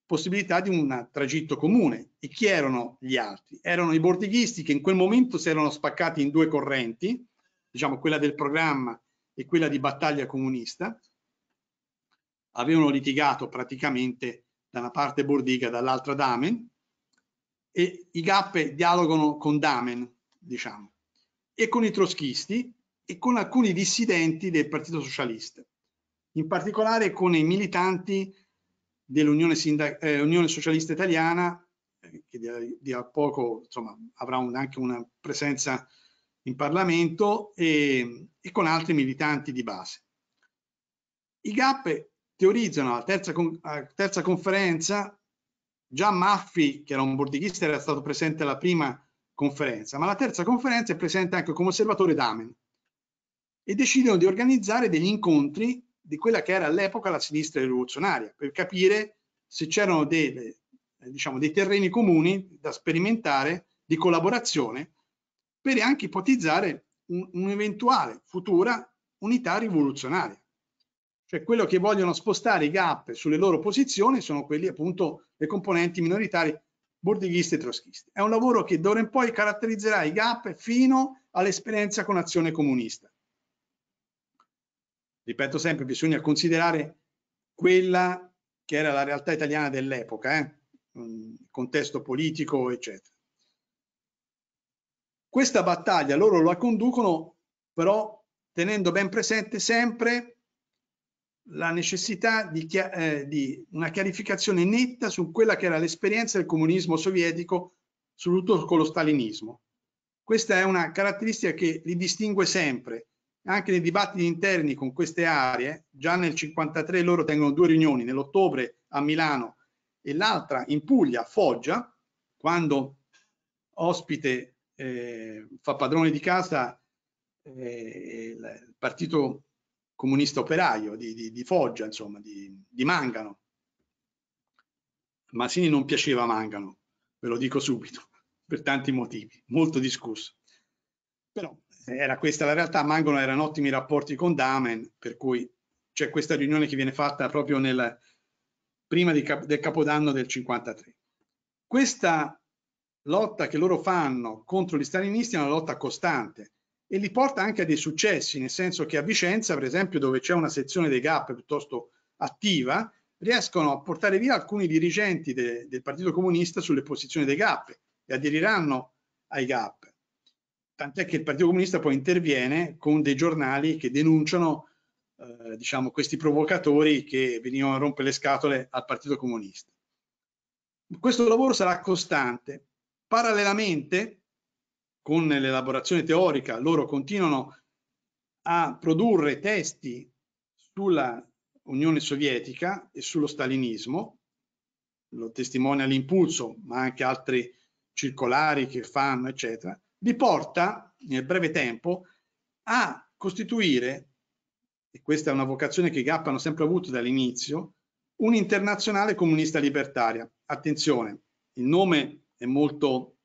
possibilità di un tragitto comune. E chi erano gli altri? Erano i bordighisti che in quel momento si erano spaccati in due correnti, diciamo quella del programma e quella di battaglia comunista, avevano litigato praticamente da una parte Bordiga, dall'altra Damen, e i GAP dialogano con Damen, diciamo, e con i Troschisti e con alcuni dissidenti del Partito Socialista, in particolare con i militanti dell'Unione eh, Socialista Italiana, eh, che di, di, a poco insomma, avrà un, anche una presenza in Parlamento, e, e, con altri militanti di base. I GAP teorizzano alla terza, con, alla terza conferenza, già Maffi, che era un bordichista, era stato presente alla prima conferenza, ma la terza conferenza è presente anche come osservatore d'Amen e decidono di organizzare degli incontri di quella che era all'epoca la sinistra rivoluzionaria, per capire se c'erano delle, eh, diciamo, dei terreni comuni da sperimentare di collaborazione per anche ipotizzare un'eventuale un futura unità rivoluzionaria. Cioè quello che vogliono spostare i gap sulle loro posizioni sono quelli appunto le componenti minoritarie bordighiste e troschiste. È un lavoro che d'ora in poi caratterizzerà i gap fino all'esperienza con azione comunista ripeto sempre, bisogna considerare quella che era la realtà italiana dell'epoca, eh? Mm, contesto politico, eccetera. Questa battaglia loro la conducono però tenendo ben presente sempre la necessità di, eh, di una chiarificazione netta su quella che era l'esperienza del comunismo sovietico, soprattutto con lo stalinismo. Questa è una caratteristica che li distingue sempre, anche nei dibattiti interni con queste aree, già nel 1953 loro tengono due riunioni, nell'ottobre a Milano e l'altra in Puglia, a Foggia, quando ospite eh, fa padrone di casa eh, il partito comunista operaio di, di, di Foggia, insomma, di, di, Mangano. Masini non piaceva Mangano, ve lo dico subito, per tanti motivi, molto discusso. Però era questa la realtà, Mangono erano ottimi rapporti con Damen, per cui c'è questa riunione che viene fatta proprio nel, prima cap del Capodanno del 53. Questa lotta che loro fanno contro gli stalinisti è una lotta costante e li porta anche a dei successi, nel senso che a Vicenza, per esempio, dove c'è una sezione dei GAP piuttosto attiva, riescono a portare via alcuni dirigenti de del Partito Comunista sulle posizioni dei GAP e aderiranno ai GAP tant'è che il Partito Comunista poi interviene con dei giornali che denunciano eh, diciamo, questi provocatori che venivano a rompere le scatole al Partito Comunista. Questo lavoro sarà costante. Parallelamente con l'elaborazione teorica, loro continuano a produrre testi sulla Unione Sovietica e sullo stalinismo, lo testimonia l'impulso, ma anche altri circolari che fanno, eccetera, li porta nel breve tempo a costituire, e questa è una vocazione che i GAP hanno sempre avuto dall'inizio, un'internazionale comunista libertaria. Attenzione, il nome è molto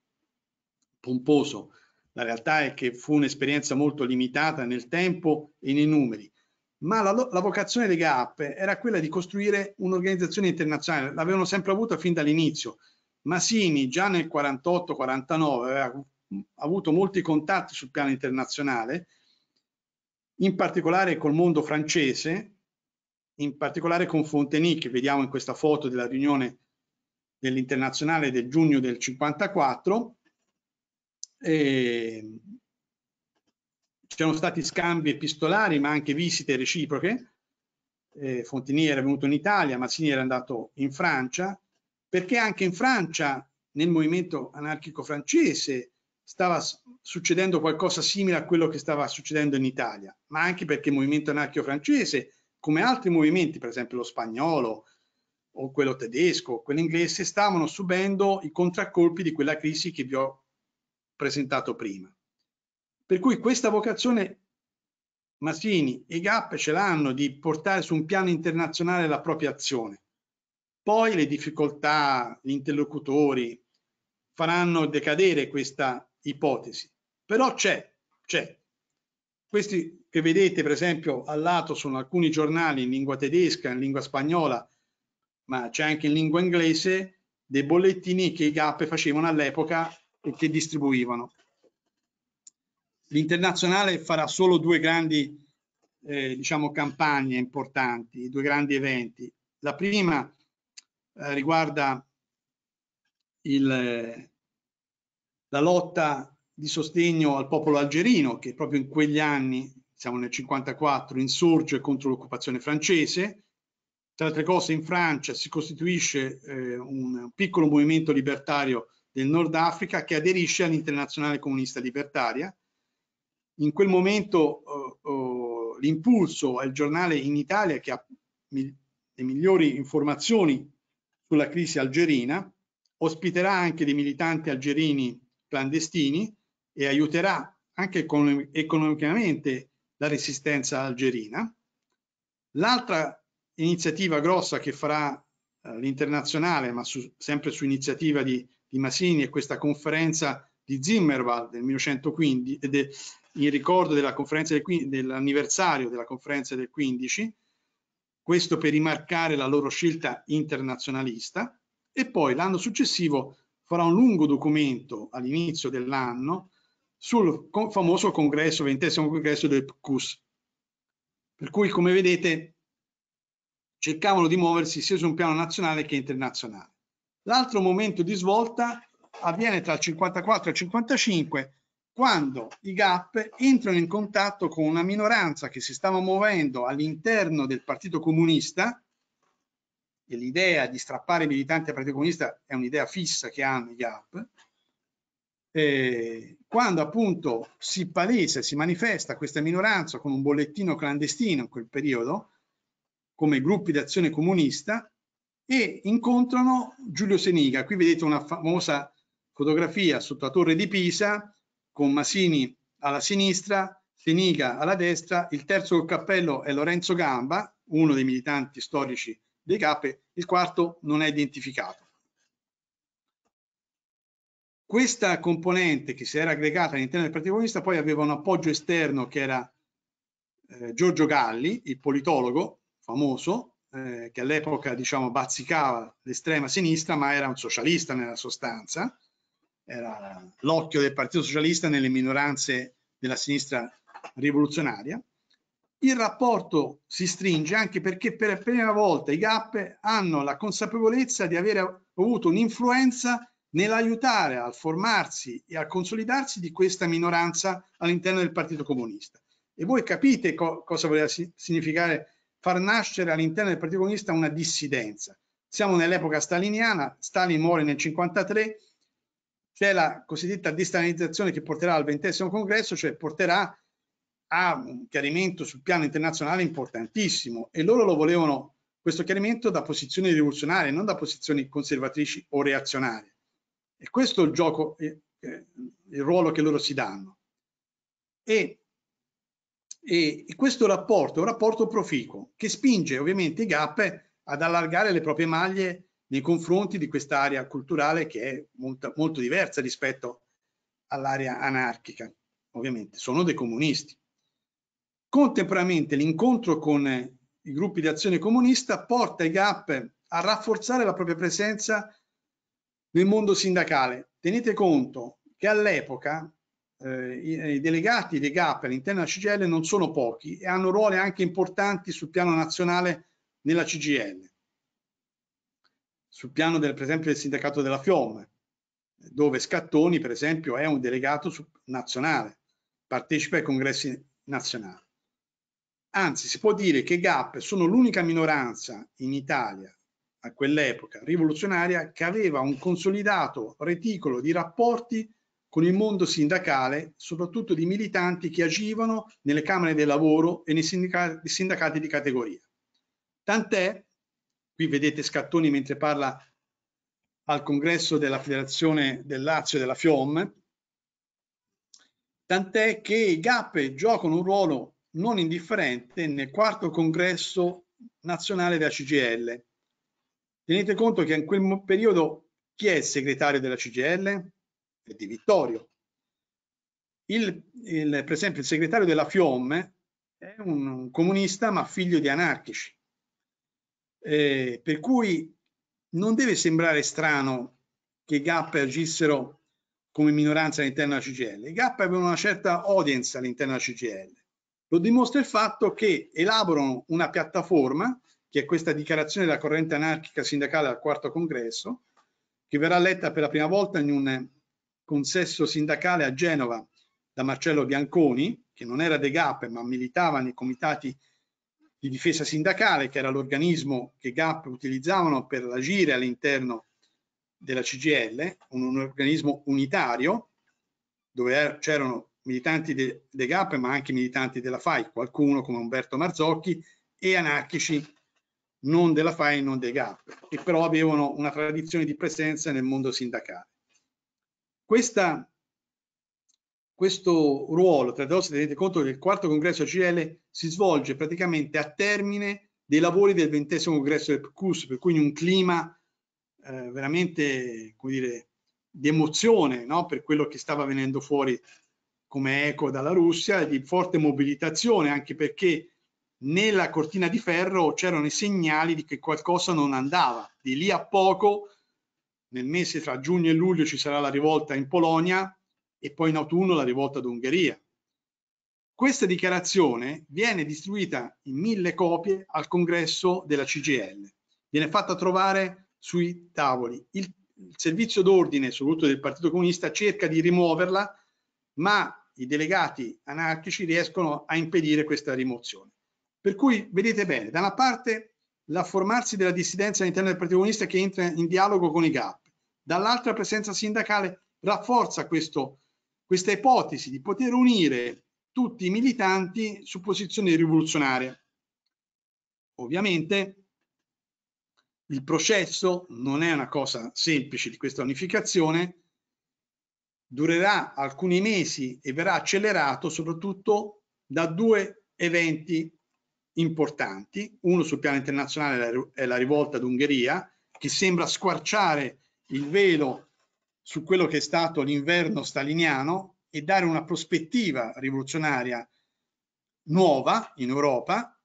pomposo, la realtà è che fu un'esperienza molto limitata nel tempo e nei numeri, ma la, la vocazione dei GAP era quella di costruire un'organizzazione internazionale, l'avevano sempre avuta fin dall'inizio. Masini già nel 48-49 aveva avuto molti contatti sul piano internazionale, in particolare col mondo francese, in particolare con Fontenay, che vediamo in questa foto della riunione dell'internazionale del giugno del 54. E sono stati scambi epistolari, ma anche visite reciproche. Eh, Fontenay era venuto in Italia, Mazzini era andato in Francia, perché anche in Francia, nel movimento anarchico francese, stava succedendo qualcosa simile a quello che stava succedendo in Italia, ma anche perché il movimento anarchico francese, come altri movimenti, per esempio lo spagnolo o quello tedesco, quello inglese, stavano subendo i contraccolpi di quella crisi che vi ho presentato prima. Per cui questa vocazione Masini e Gap ce l'hanno di portare su un piano internazionale la propria azione. Poi le difficoltà, gli interlocutori faranno decadere questa ipotesi, però c'è, c'è. Questi che vedete per esempio al lato sono alcuni giornali in lingua tedesca, in lingua spagnola, ma c'è anche in lingua inglese, dei bollettini che i GAP facevano all'epoca e che distribuivano. L'internazionale farà solo due grandi eh, diciamo, campagne importanti, due grandi eventi. La prima eh, riguarda il, la lotta di sostegno al popolo algerino che proprio in quegli anni, siamo nel 54, insorge contro l'occupazione francese. Tra le altre cose in Francia si costituisce eh, un piccolo movimento libertario del Nord Africa che aderisce all'Internazionale Comunista Libertaria. In quel momento eh, oh, l'impulso è il giornale in Italia che ha mi le migliori informazioni sulla crisi algerina, ospiterà anche dei militanti algerini clandestini e aiuterà anche economicamente la resistenza algerina. L'altra iniziativa grossa che farà eh, l'internazionale, ma su, sempre su iniziativa di, di, Masini, è questa conferenza di Zimmerwald del 1915, de, in ricordo della conferenza del, dell'anniversario della conferenza del 15, questo per rimarcare la loro scelta internazionalista, e poi l'anno successivo farà un lungo documento all'inizio dell'anno sul famoso congresso, ventesimo congresso del CUS. Per cui, come vedete, cercavano di muoversi sia su un piano nazionale che internazionale. L'altro momento di svolta avviene tra il 54 e il 55 quando i GAP entrano in contatto con una minoranza che si stava muovendo all'interno del Partito Comunista e l'idea di strappare militanti a partito comunista è un'idea fissa che hanno i GAP, eh, quando appunto si palesa, si manifesta questa minoranza con un bollettino clandestino in quel periodo, come gruppi d'azione comunista, e incontrano Giulio Seniga. Qui vedete una famosa fotografia sotto la torre di Pisa, con Masini alla sinistra, Seniga alla destra, il terzo col cappello è Lorenzo Gamba, uno dei militanti storici dei cappe, il quarto non è identificato. Questa componente che si era aggregata all'interno del Partito Comunista poi aveva un appoggio esterno che era eh, Giorgio Galli, il politologo famoso, eh, che all'epoca diciamo bazzicava l'estrema sinistra, ma era un socialista nella sostanza, era l'occhio del Partito Socialista nelle minoranze della sinistra rivoluzionaria il rapporto si stringe anche perché per la prima volta i GAP hanno la consapevolezza di avere avuto un'influenza nell'aiutare al formarsi e al consolidarsi di questa minoranza all'interno del Partito Comunista. E voi capite co cosa voleva si significare far nascere all'interno del Partito Comunista una dissidenza. Siamo nell'epoca staliniana, Stalin muore nel 1953, c'è la cosiddetta distanizzazione che porterà al ventesimo congresso, cioè porterà ha un chiarimento sul piano internazionale importantissimo e loro lo volevano questo chiarimento da posizioni rivoluzionarie, non da posizioni conservatrici o reazionarie. E questo è il gioco, eh, eh, il ruolo che loro si danno. E, e questo rapporto è un rapporto proficuo che spinge ovviamente i GAP ad allargare le proprie maglie nei confronti di quest'area culturale che è molto, molto diversa rispetto all'area anarchica. Ovviamente sono dei comunisti Contemporaneamente l'incontro con eh, i gruppi di azione comunista porta i GAP a rafforzare la propria presenza nel mondo sindacale. Tenete conto che all'epoca eh, i, i, delegati dei GAP all'interno della CGL non sono pochi e hanno ruoli anche importanti sul piano nazionale nella CGL, sul piano del, per esempio del sindacato della FIOM, dove Scattoni per esempio è un delegato nazionale, partecipa ai congressi nazionali. Anzi, si può dire che GAP sono l'unica minoranza in Italia a quell'epoca rivoluzionaria che aveva un consolidato reticolo di rapporti con il mondo sindacale, soprattutto di militanti che agivano nelle camere del lavoro e nei sindacati, sindacati di categoria. Tant'è, qui vedete Scattoni mentre parla al congresso della Federazione del Lazio e della FIOM, tant'è che i GAP giocano un ruolo non indifferente nel quarto congresso nazionale della CGL. Tenete conto che in quel periodo chi è il segretario della CGL? È Di Vittorio. Il, il, per esempio il segretario della FIOM è un, un comunista ma figlio di anarchici. Eh, per cui non deve sembrare strano che i GAP agissero come minoranza all'interno della CGL. I GAP avevano una certa audience all'interno della CGL lo dimostra il fatto che elaborano una piattaforma, che è questa dichiarazione della corrente anarchica sindacale al quarto congresso, che verrà letta per la prima volta in un consesso sindacale a Genova da Marcello Bianconi, che non era De Gap ma militava nei comitati di difesa sindacale, che era l'organismo che GAP utilizzavano per agire all'interno della CGL, un, un organismo unitario, dove er, c'erano militanti de, de GAP ma anche militanti della FAI, qualcuno come Umberto Marzocchi e anarchici non della FAI e non dei GAP, che però avevano una tradizione di presenza nel mondo sindacale. Questa, questo ruolo, tra l'altro se tenete conto che il quarto congresso ACL si svolge praticamente a termine dei lavori del ventesimo congresso del CUS, per cui in un clima eh, veramente, come dire, di emozione no? per quello che stava venendo fuori come eco dalla Russia, di forte mobilitazione, anche perché nella cortina di ferro c'erano i segnali di che qualcosa non andava. Di lì a poco, nel mese tra giugno e luglio, ci sarà la rivolta in Polonia e poi in autunno la rivolta d'Ungheria. Questa dichiarazione viene distribuita in mille copie al congresso della CGL. Viene fatta trovare sui tavoli. Il, il servizio d'ordine, soprattutto del Partito Comunista, cerca di rimuoverla, ma i delegati anarchici riescono a impedire questa rimozione. Per cui vedete bene, da una parte l'afformarsi della dissidenza all'interno del Partito Comunista che entra in dialogo con i GAP, dall'altra presenza sindacale rafforza questo, questa ipotesi di poter unire tutti i militanti su posizioni rivoluzionarie. Ovviamente il processo non è una cosa semplice di questa unificazione, durerà alcuni mesi e verrà accelerato soprattutto da due eventi importanti. Uno sul piano internazionale è la rivolta d'Ungheria, che sembra squarciare il velo su quello che è stato l'inverno staliniano e dare una prospettiva rivoluzionaria nuova in Europa.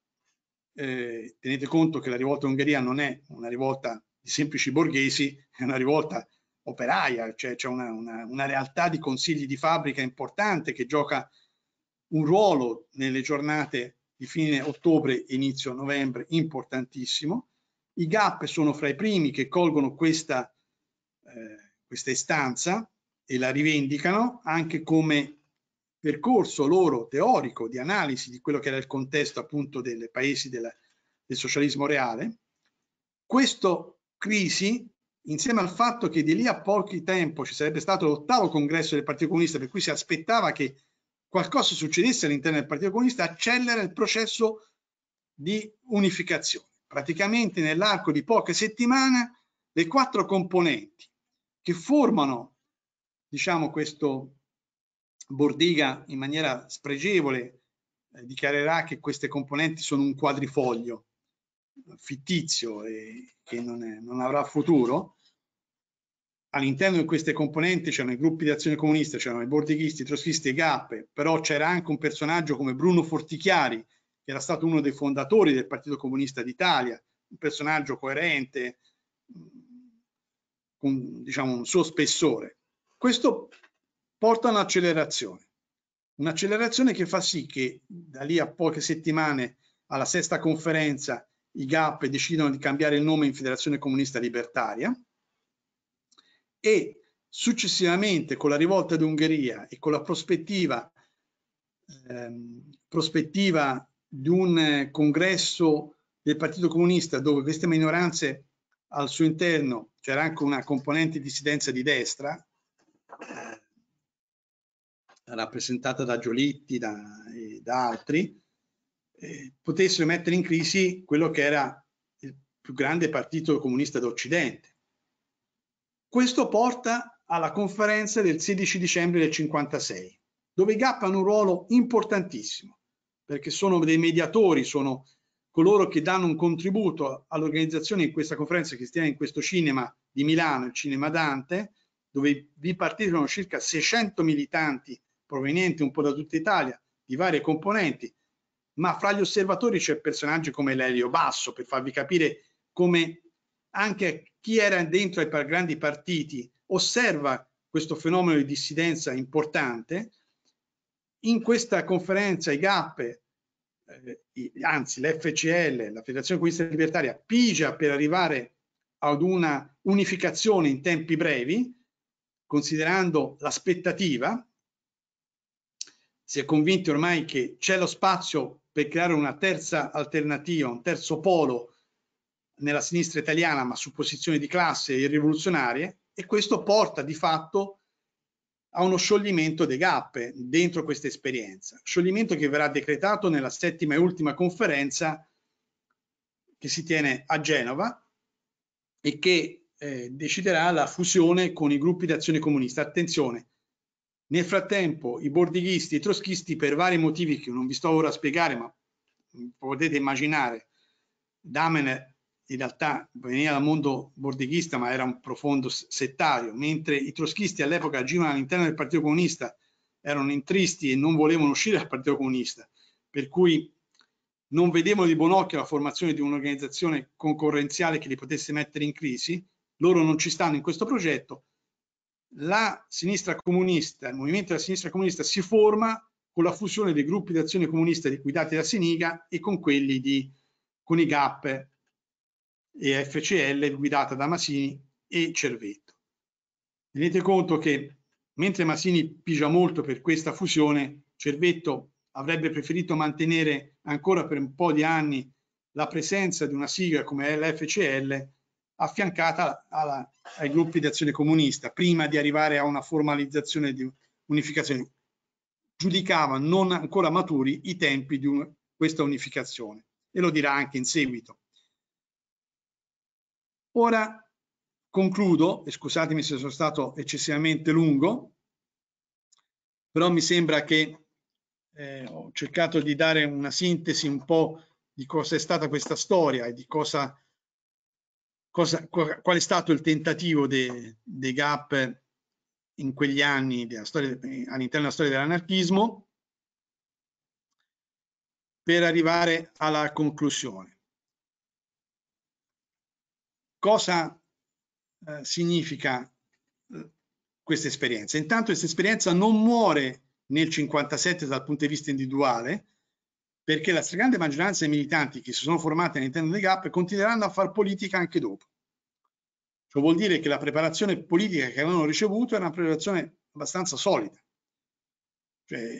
Eh, tenete conto che la rivolta d'Ungheria non è una rivolta di semplici borghesi, è una rivolta operaia, cioè c'è una, una, una realtà di consigli di fabbrica importante che gioca un ruolo nelle giornate di fine ottobre inizio novembre importantissimo. I GAP sono fra i primi che colgono questa, eh, questa istanza e la rivendicano anche come percorso loro teorico di analisi di quello che era il contesto appunto dei paesi della, del socialismo reale. Questo crisi insieme al fatto che di lì a pochi tempo ci sarebbe stato l'ottavo congresso del Partito Comunista, per cui si aspettava che qualcosa succedesse all'interno del Partito Comunista, accelera il processo di unificazione. Praticamente nell'arco di poche settimane le quattro componenti che formano diciamo, questo Bordiga in maniera spregevole eh, dichiarerà che queste componenti sono un quadrifoglio eh, fittizio e che non, è, non avrà futuro, all'interno di queste componenti c'erano i gruppi di azione comunista, c'erano i bordighisti, i trotskisti e i gappe, però c'era anche un personaggio come Bruno Fortichiari, che era stato uno dei fondatori del Partito Comunista d'Italia, un personaggio coerente, con diciamo, un suo spessore. Questo porta a un'accelerazione, un'accelerazione che fa sì che da lì a poche settimane alla sesta conferenza i GAP decidono di cambiare il nome in Federazione Comunista Libertaria, e successivamente con la rivolta d'Ungheria e con la prospettiva, ehm, prospettiva di un eh, congresso del Partito Comunista dove queste minoranze al suo interno c'era anche una componente dissidenza di destra eh, rappresentata da Giolitti da, e da altri eh, potessero mettere in crisi quello che era il più grande partito comunista d'Occidente questo porta alla conferenza del 16 dicembre del 56, dove i GAP hanno un ruolo importantissimo, perché sono dei mediatori, sono coloro che danno un contributo all'organizzazione in questa conferenza che si tiene in questo cinema di Milano, il Cinema Dante, dove vi partecipano circa 600 militanti provenienti un po' da tutta Italia, di varie componenti, ma fra gli osservatori c'è personaggi come Lelio Basso, per farvi capire come anche chi era dentro ai grandi partiti osserva questo fenomeno di dissidenza importante. In questa conferenza i GAP, eh, anzi l'FCL, la Federazione Comunista Libertaria, pigia per arrivare ad una unificazione in tempi brevi, considerando l'aspettativa. Si è convinti ormai che c'è lo spazio per creare una terza alternativa, un terzo polo nella sinistra italiana, ma su posizioni di classe irrivoluzionarie, e questo porta di fatto a uno scioglimento dei gap dentro questa esperienza. Scioglimento che verrà decretato nella settima e ultima conferenza che si tiene a Genova e che eh, deciderà la fusione con i gruppi d'azione comunista. Attenzione, nel frattempo i bordighisti e i trotskisti per vari motivi che non vi sto ora a spiegare, ma potete immaginare, Damen in realtà veniva dal mondo bordighista ma era un profondo settario, mentre i troschisti all'epoca agivano all'interno del Partito Comunista, erano intristi e non volevano uscire dal Partito Comunista, per cui non vedevano di buon occhio la formazione di un'organizzazione concorrenziale che li potesse mettere in crisi, loro non ci stanno in questo progetto, la sinistra comunista, il movimento della sinistra comunista si forma con la fusione dei gruppi di azione comunista liquidati da Siniga e con quelli di con i GAP e FCL guidata da Masini e Cervetto. Tenete conto che mentre Masini pigia molto per questa fusione, Cervetto avrebbe preferito mantenere ancora per un po' di anni la presenza di una sigla come l'FCL affiancata alla, ai gruppi di azione comunista prima di arrivare a una formalizzazione di unificazione. Giudicava non ancora maturi i tempi di un, questa unificazione e lo dirà anche in seguito. Ora concludo, e scusatemi se sono stato eccessivamente lungo, però mi sembra che eh, ho cercato di dare una sintesi un po' di cosa è stata questa storia e di cosa, cosa qual è stato il tentativo dei de GAP in quegli anni della storia, all'interno della storia dell'anarchismo per arrivare alla conclusione. Cosa eh, significa eh, questa esperienza? Intanto questa esperienza non muore nel 57 dal punto di vista individuale, perché la stragrande maggioranza dei militanti che si sono formati all'interno dei GAP continueranno a fare politica anche dopo. Ciò vuol dire che la preparazione politica che avevano ricevuto era una preparazione abbastanza solida. Cioè,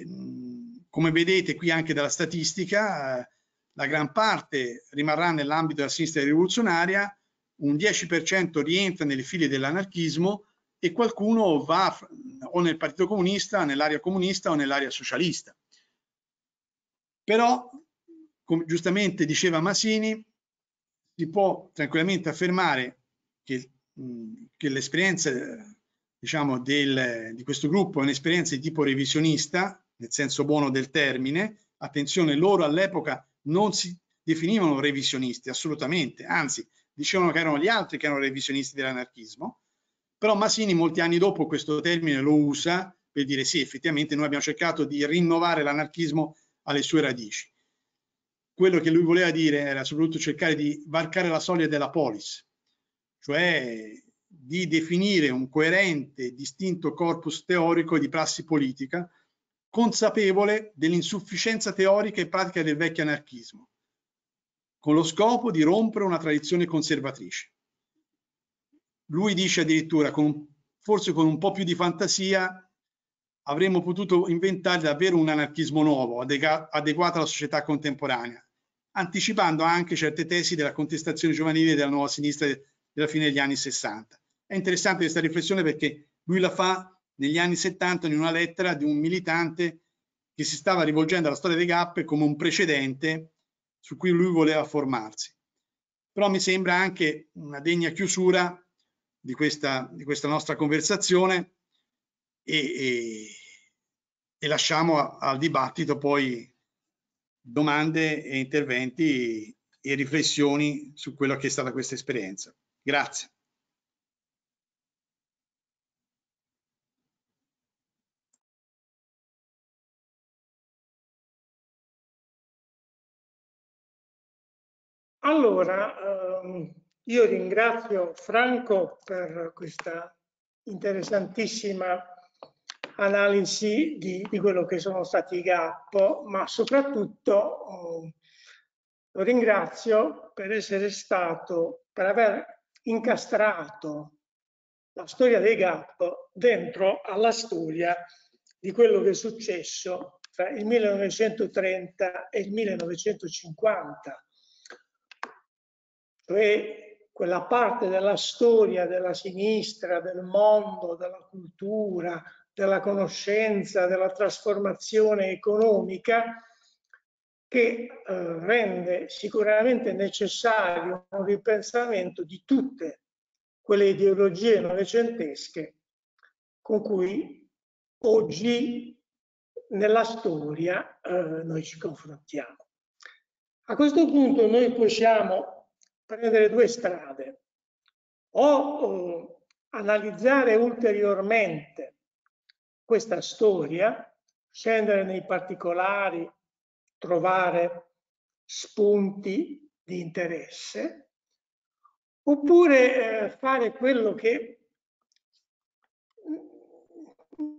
come vedete qui anche dalla statistica, eh, la gran parte rimarrà nell'ambito della sinistra rivoluzionaria, un 10% rientra nelle file dell'anarchismo e qualcuno va o nel partito comunista, nell'area comunista o nell'area socialista. Però, come giustamente diceva Masini, si può tranquillamente affermare che, che l'esperienza diciamo, di questo gruppo è un'esperienza di tipo revisionista, nel senso buono del termine. Attenzione, loro all'epoca non si definivano revisionisti, assolutamente, anzi dicevano che erano gli altri che erano revisionisti dell'anarchismo, però Massini molti anni dopo questo termine lo usa per dire sì, effettivamente noi abbiamo cercato di rinnovare l'anarchismo alle sue radici. Quello che lui voleva dire era soprattutto cercare di varcare la soglia della polis, cioè di definire un coerente, distinto corpus teorico di prassi politica, consapevole dell'insufficienza teorica e pratica del vecchio anarchismo con lo scopo di rompere una tradizione conservatrice. Lui dice addirittura, con, forse con un po' più di fantasia, avremmo potuto inventare davvero un anarchismo nuovo, adeguato alla società contemporanea, anticipando anche certe tesi della contestazione giovanile della nuova sinistra della fine degli anni 60. È interessante questa riflessione perché lui la fa negli anni 70 in una lettera di un militante che si stava rivolgendo alla storia dei GAP come un precedente su cui lui voleva formarsi. Però mi sembra anche una degna chiusura di questa, di questa nostra conversazione e, e, e lasciamo a, al dibattito poi domande e interventi e riflessioni su quella che è stata questa esperienza. Grazie. Allora, ehm, io ringrazio Franco per questa interessantissima analisi di, di, quello che sono stati i gap, ma soprattutto oh, lo ringrazio per essere stato, per aver incastrato la storia dei gap dentro alla storia di quello che è successo tra il 1930 e il 1950 cioè quella parte della storia della sinistra, del mondo, della cultura, della conoscenza, della trasformazione economica, che eh, rende sicuramente necessario un ripensamento di tutte quelle ideologie novecentesche con cui oggi nella storia eh, noi ci confrontiamo. A questo punto noi possiamo prendere due strade. O eh, analizzare ulteriormente questa storia, scendere nei particolari, trovare spunti di interesse, oppure eh, fare quello che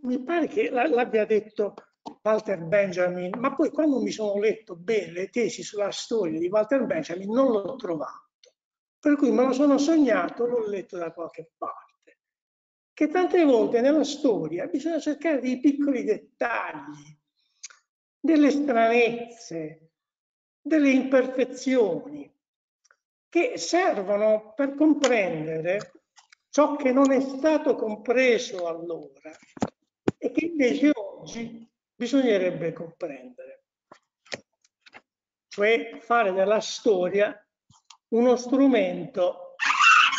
mi pare che l'abbia detto Walter Benjamin, ma poi quando mi sono letto bene le tesi sulla storia di Walter Benjamin non l'ho trovato. Per cui me lo sono sognato, l'ho letto da qualche parte. Che tante volte nella storia bisogna cercare dei piccoli dettagli, delle stranezze, delle imperfezioni che servono per comprendere ciò che non è stato compreso allora e che invece oggi bisognerebbe comprendere, cioè fare della storia uno strumento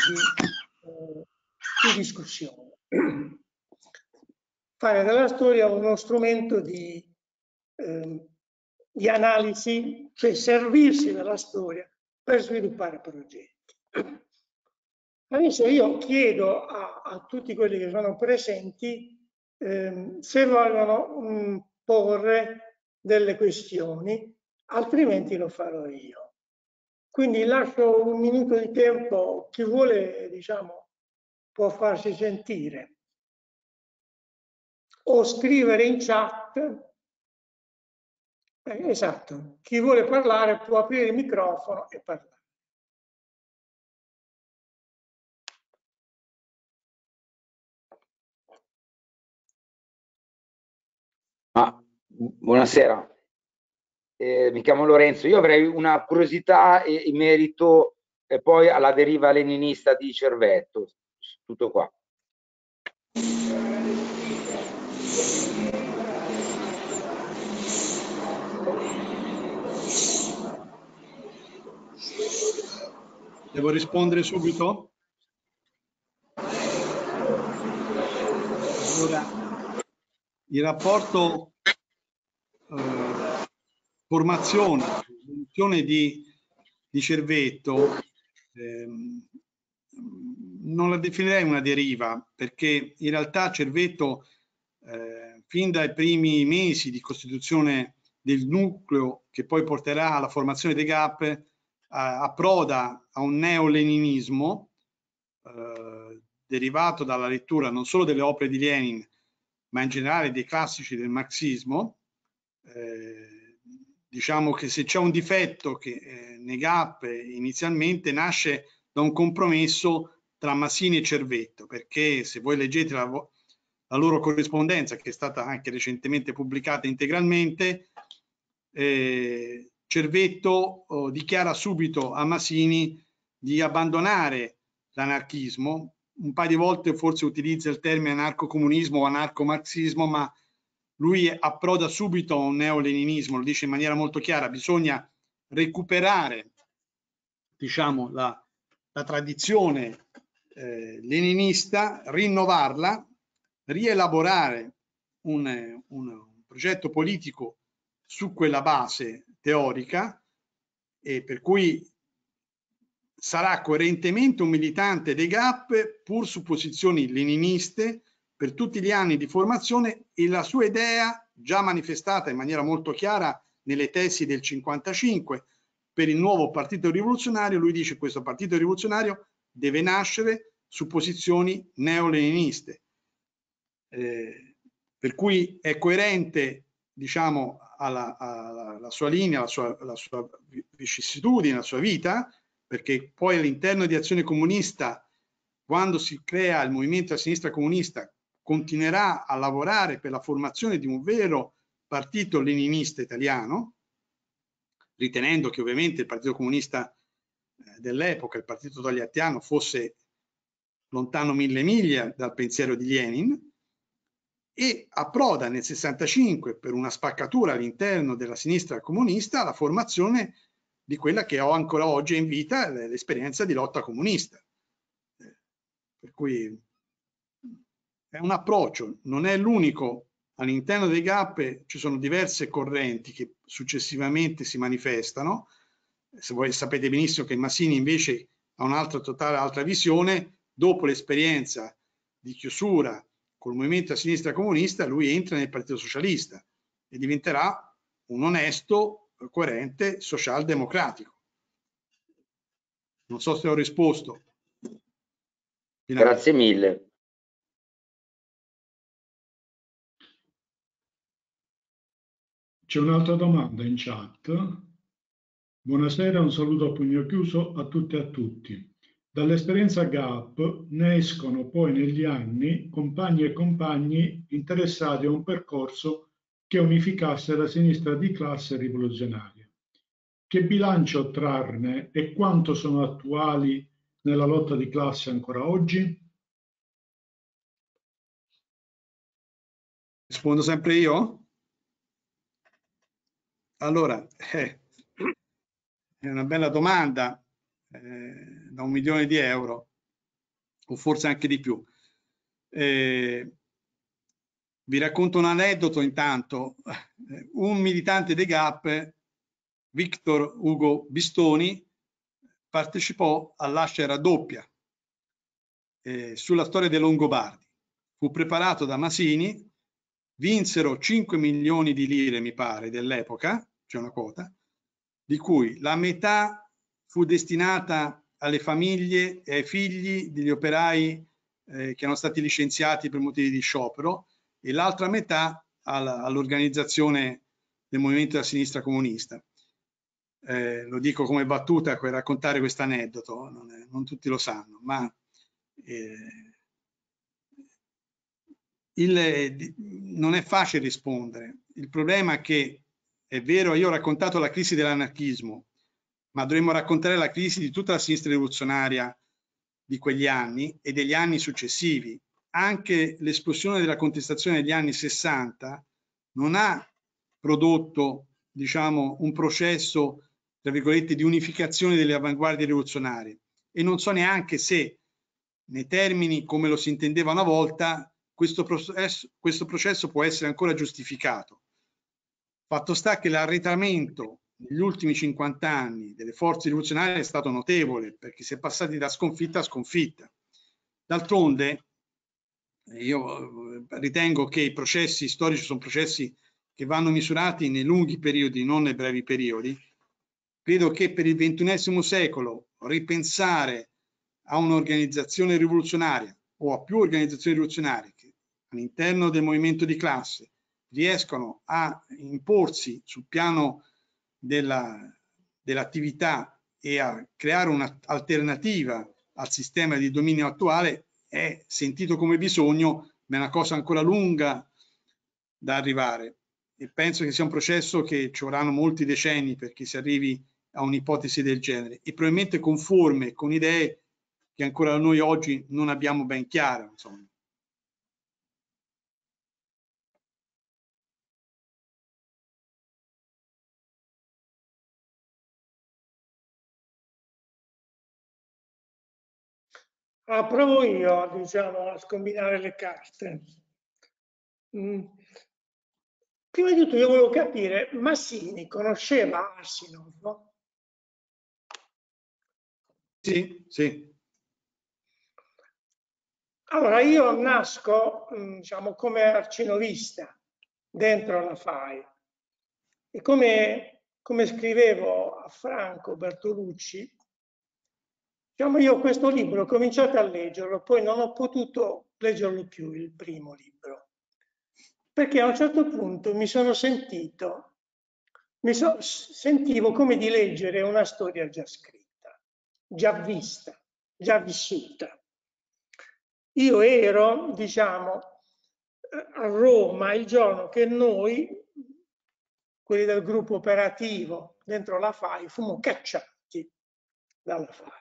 di, eh, di discussione. Fare della storia uno strumento di, eh, di analisi, cioè servirsi della storia per sviluppare progetti. Adesso io chiedo a, a tutti quelli che sono presenti eh, se vogliono mh, mm, porre delle questioni, altrimenti lo farò io. Quindi lascio un minuto di tempo, chi vuole diciamo, può farsi sentire o scrivere in chat. Eh, esatto, chi vuole parlare può aprire il microfono e parlare. Ah, buonasera, eh, mi chiamo Lorenzo, io avrei una curiosità in merito eh, poi alla deriva leninista di Cervetto, tutto qua. Devo rispondere subito? Allora, il rapporto eh, formazione, formazione di, di cervetto ehm, non la definirei una deriva perché in realtà cervetto eh, fin dai primi mesi di costituzione del nucleo che poi porterà alla formazione dei GAP eh, approda a un neoleninismo eh, derivato dalla lettura non solo delle opere di Lenin ma in generale dei classici del marxismo eh, diciamo che se c'è un difetto che eh, Negap inizialmente nasce da un compromesso tra Massini e Cervetto, perché se voi leggete la, la loro corrispondenza, che è stata anche recentemente pubblicata integralmente, eh, Cervetto oh, dichiara subito a Massini di abbandonare l'anarchismo, un paio di volte forse utilizza il termine anarcocomunismo o anarcomarxismo, ma lui approda subito a un neoleninismo, lo dice in maniera molto chiara, bisogna recuperare diciamo, la, la tradizione eh, leninista, rinnovarla, rielaborare un, un, un, progetto politico su quella base teorica e per cui sarà coerentemente un militante dei GAP pur su posizioni leniniste per tutti gli anni di formazione e la sua idea già manifestata in maniera molto chiara nelle tesi del 55 per il nuovo partito rivoluzionario, lui dice questo partito rivoluzionario deve nascere su posizioni neoleniniste. Eh, per cui è coerente diciamo, alla, alla, alla sua linea, alla sua, alla sua vicissitudine, alla sua vita, perché poi all'interno di Azione Comunista, quando si crea il movimento a sinistra comunista continuerà a lavorare per la formazione di un vero partito leninista italiano, ritenendo che ovviamente il Partito Comunista eh, dell'epoca, il Partito Tagliattiano, fosse lontano mille miglia dal pensiero di Lenin e approda nel 65 per una spaccatura all'interno della sinistra comunista la formazione di quella che ho ancora oggi in vita, eh, l'esperienza di lotta comunista. Eh, per cui è un approccio, non è l'unico. All'interno dei GAP ci sono diverse correnti che successivamente si manifestano. Se voi sapete benissimo che Massini invece ha un'altra totale altra visione, dopo l'esperienza di chiusura col movimento a sinistra comunista, lui entra nel Partito Socialista e diventerà un onesto, coerente socialdemocratico. Non so se ho risposto. Grazie mille. C'è un'altra domanda in chat. Buonasera, un saluto a pugno chiuso a tutte e a tutti. Dall'esperienza GAP ne escono poi negli anni compagni e compagni interessati a un percorso che unificasse la sinistra di classe rivoluzionaria. Che bilancio trarne e quanto sono attuali nella lotta di classe ancora oggi? Rispondo sempre io? Allora, eh, è una bella domanda eh, da un milione di euro o forse anche di più. Eh, vi racconto un aneddoto intanto. Eh, un militante dei GAP, Victor Ugo Bistoni, partecipò all'ascia raddoppia eh, sulla storia dei Longobardi. Fu preparato da Masini, vinsero 5 milioni di lire, mi pare, dell'epoca, c'è una quota, di cui la metà fu destinata alle famiglie e ai figli degli operai eh, che erano stati licenziati per motivi di sciopero e l'altra metà all'organizzazione del movimento della sinistra comunista. Eh, lo dico come battuta per raccontare questo aneddoto, non, non, tutti lo sanno, ma eh, il, non è facile rispondere. Il problema è che è vero, io ho raccontato la crisi dell'anarchismo, ma dovremmo raccontare la crisi di tutta la sinistra rivoluzionaria di quegli anni e degli anni successivi. Anche l'esplosione della contestazione degli anni 60 non ha prodotto diciamo, un processo tra virgolette, di unificazione delle avanguardie rivoluzionarie e non so neanche se nei termini come lo si intendeva una volta questo processo, questo processo può essere ancora giustificato. Fatto sta che l'arretramento negli ultimi 50 anni delle forze rivoluzionarie è stato notevole perché si è passati da sconfitta a sconfitta. D'altronde io eh, ritengo che i processi storici sono processi che vanno misurati nei lunghi periodi, non nei brevi periodi. Credo che per il XXI secolo ripensare a un'organizzazione rivoluzionaria o a più organizzazioni rivoluzionarie all'interno del movimento di classe riescono a imporsi sul piano dell'attività dell e a creare un'alternativa al sistema di dominio attuale è sentito come bisogno, ma è una cosa ancora lunga da arrivare e penso che sia un processo che ci vorranno molti decenni perché si arrivi a un'ipotesi del genere e probabilmente conforme con idee che ancora noi oggi non abbiamo ben chiare. Insomma. Ah, provo io, diciamo, a scombinare le carte. Mm. Prima di tutto io volevo capire, Massini conosceva Asinov? No? Sì, sì. Allora, io nasco, mm, diciamo, come arcinovista dentro la FAI e come, come scrivevo a Franco Bertolucci, Diciamo, io questo libro ho cominciato a leggerlo, poi non ho potuto leggerlo più, il primo libro, perché a un certo punto mi sono sentito, mi so, sentivo come di leggere una storia già scritta, già vista, già vissuta. Io ero, diciamo, a Roma il giorno che noi, quelli del gruppo operativo dentro la FAI, fumo cacciati dalla FAI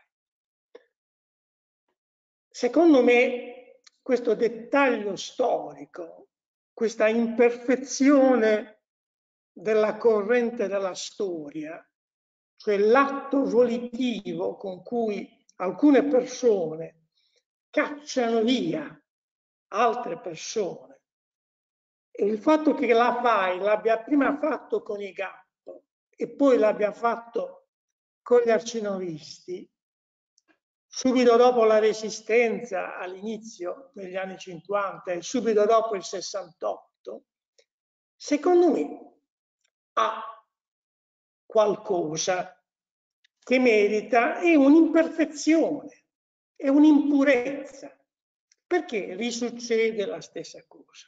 Secondo me questo dettaglio storico, questa imperfezione della corrente della storia, cioè l'atto volitivo con cui alcune persone cacciano via altre persone, e il fatto che la fai l'abbia prima fatto con i GAP e poi l'abbia fatto con gli arcinovisti, Subito dopo la resistenza all'inizio degli anni 50 e subito dopo il 68, secondo me ha qualcosa che merita è un'imperfezione, è un'impurezza, perché risuccede la stessa cosa.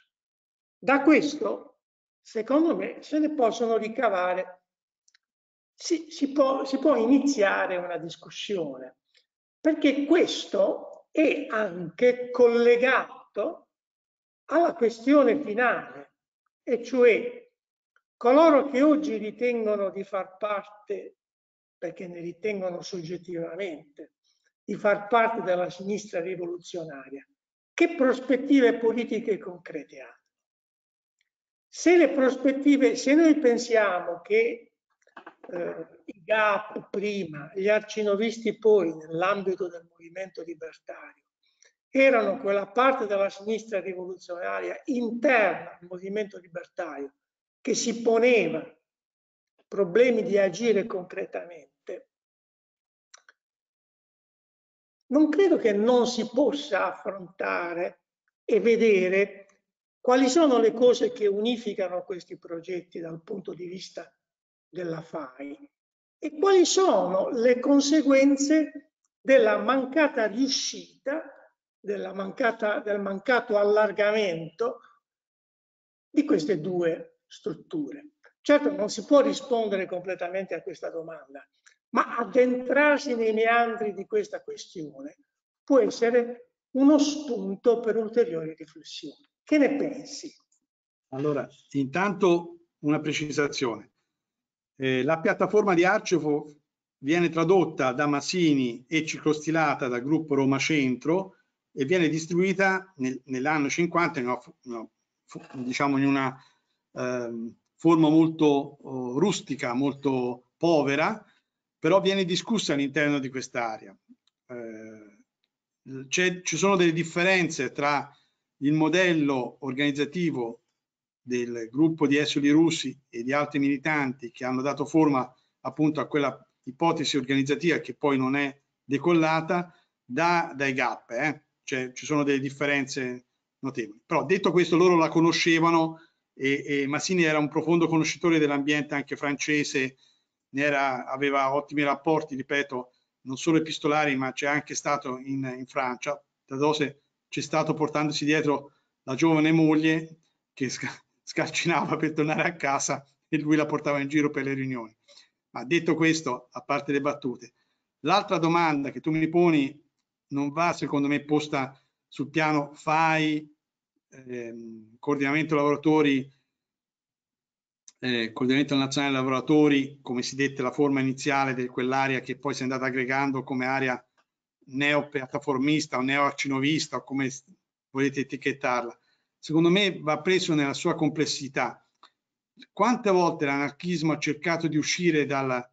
Da questo, secondo me, se ne possono ricavare, si, si, può, si può iniziare una discussione perché questo è anche collegato alla questione finale, e cioè coloro che oggi ritengono di far parte, perché ne ritengono soggettivamente, di far parte della sinistra rivoluzionaria, che prospettive politiche concrete hanno? Se, le prospettive, se noi pensiamo che eh, i GAP prima, gli arcinovisti poi nell'ambito del movimento libertario, erano quella parte della sinistra rivoluzionaria interna al movimento libertario che si poneva problemi di agire concretamente, non credo che non si possa affrontare e vedere quali sono le cose che unificano questi progetti dal punto di vista della FAI e quali sono le conseguenze della mancata riuscita, della mancata, del mancato allargamento di queste due strutture. Certo non si può rispondere completamente a questa domanda, ma addentrarsi nei meandri di questa questione può essere uno spunto per ulteriori riflessioni. Che ne pensi? Allora, intanto una precisazione. Eh, la piattaforma di Arcefo viene tradotta da Masini e circostilata dal gruppo Roma Centro e viene distribuita nel, nell'anno 50 in una, una, diciamo in una eh, forma molto oh, rustica, molto povera, però viene discussa all'interno di quest'area. Eh, ci sono delle differenze tra il modello organizzativo del gruppo di esuli russi e di altri militanti che hanno dato forma appunto a quella ipotesi organizzativa che poi non è decollata da, dai gap, eh? cioè ci sono delle differenze notevoli. Però detto questo loro la conoscevano e, e Massini era un profondo conoscitore dell'ambiente anche francese, era, aveva ottimi rapporti, ripeto, non solo epistolari ma c'è anche stato in, in Francia, dose c'è stato portandosi dietro la giovane moglie che scarcinava per tornare a casa e lui la portava in giro per le riunioni. Ma detto questo, a parte le battute, l'altra domanda che tu mi poni non va secondo me posta sul piano FAI, ehm, coordinamento lavoratori, eh, coordinamento nazionale lavoratori, come si dette la forma iniziale di quell'area che poi si è andata aggregando come area neopiattaformista o neoarcinovista o come volete etichettarla secondo me va preso nella sua complessità. Quante volte l'anarchismo ha cercato di uscire dalla,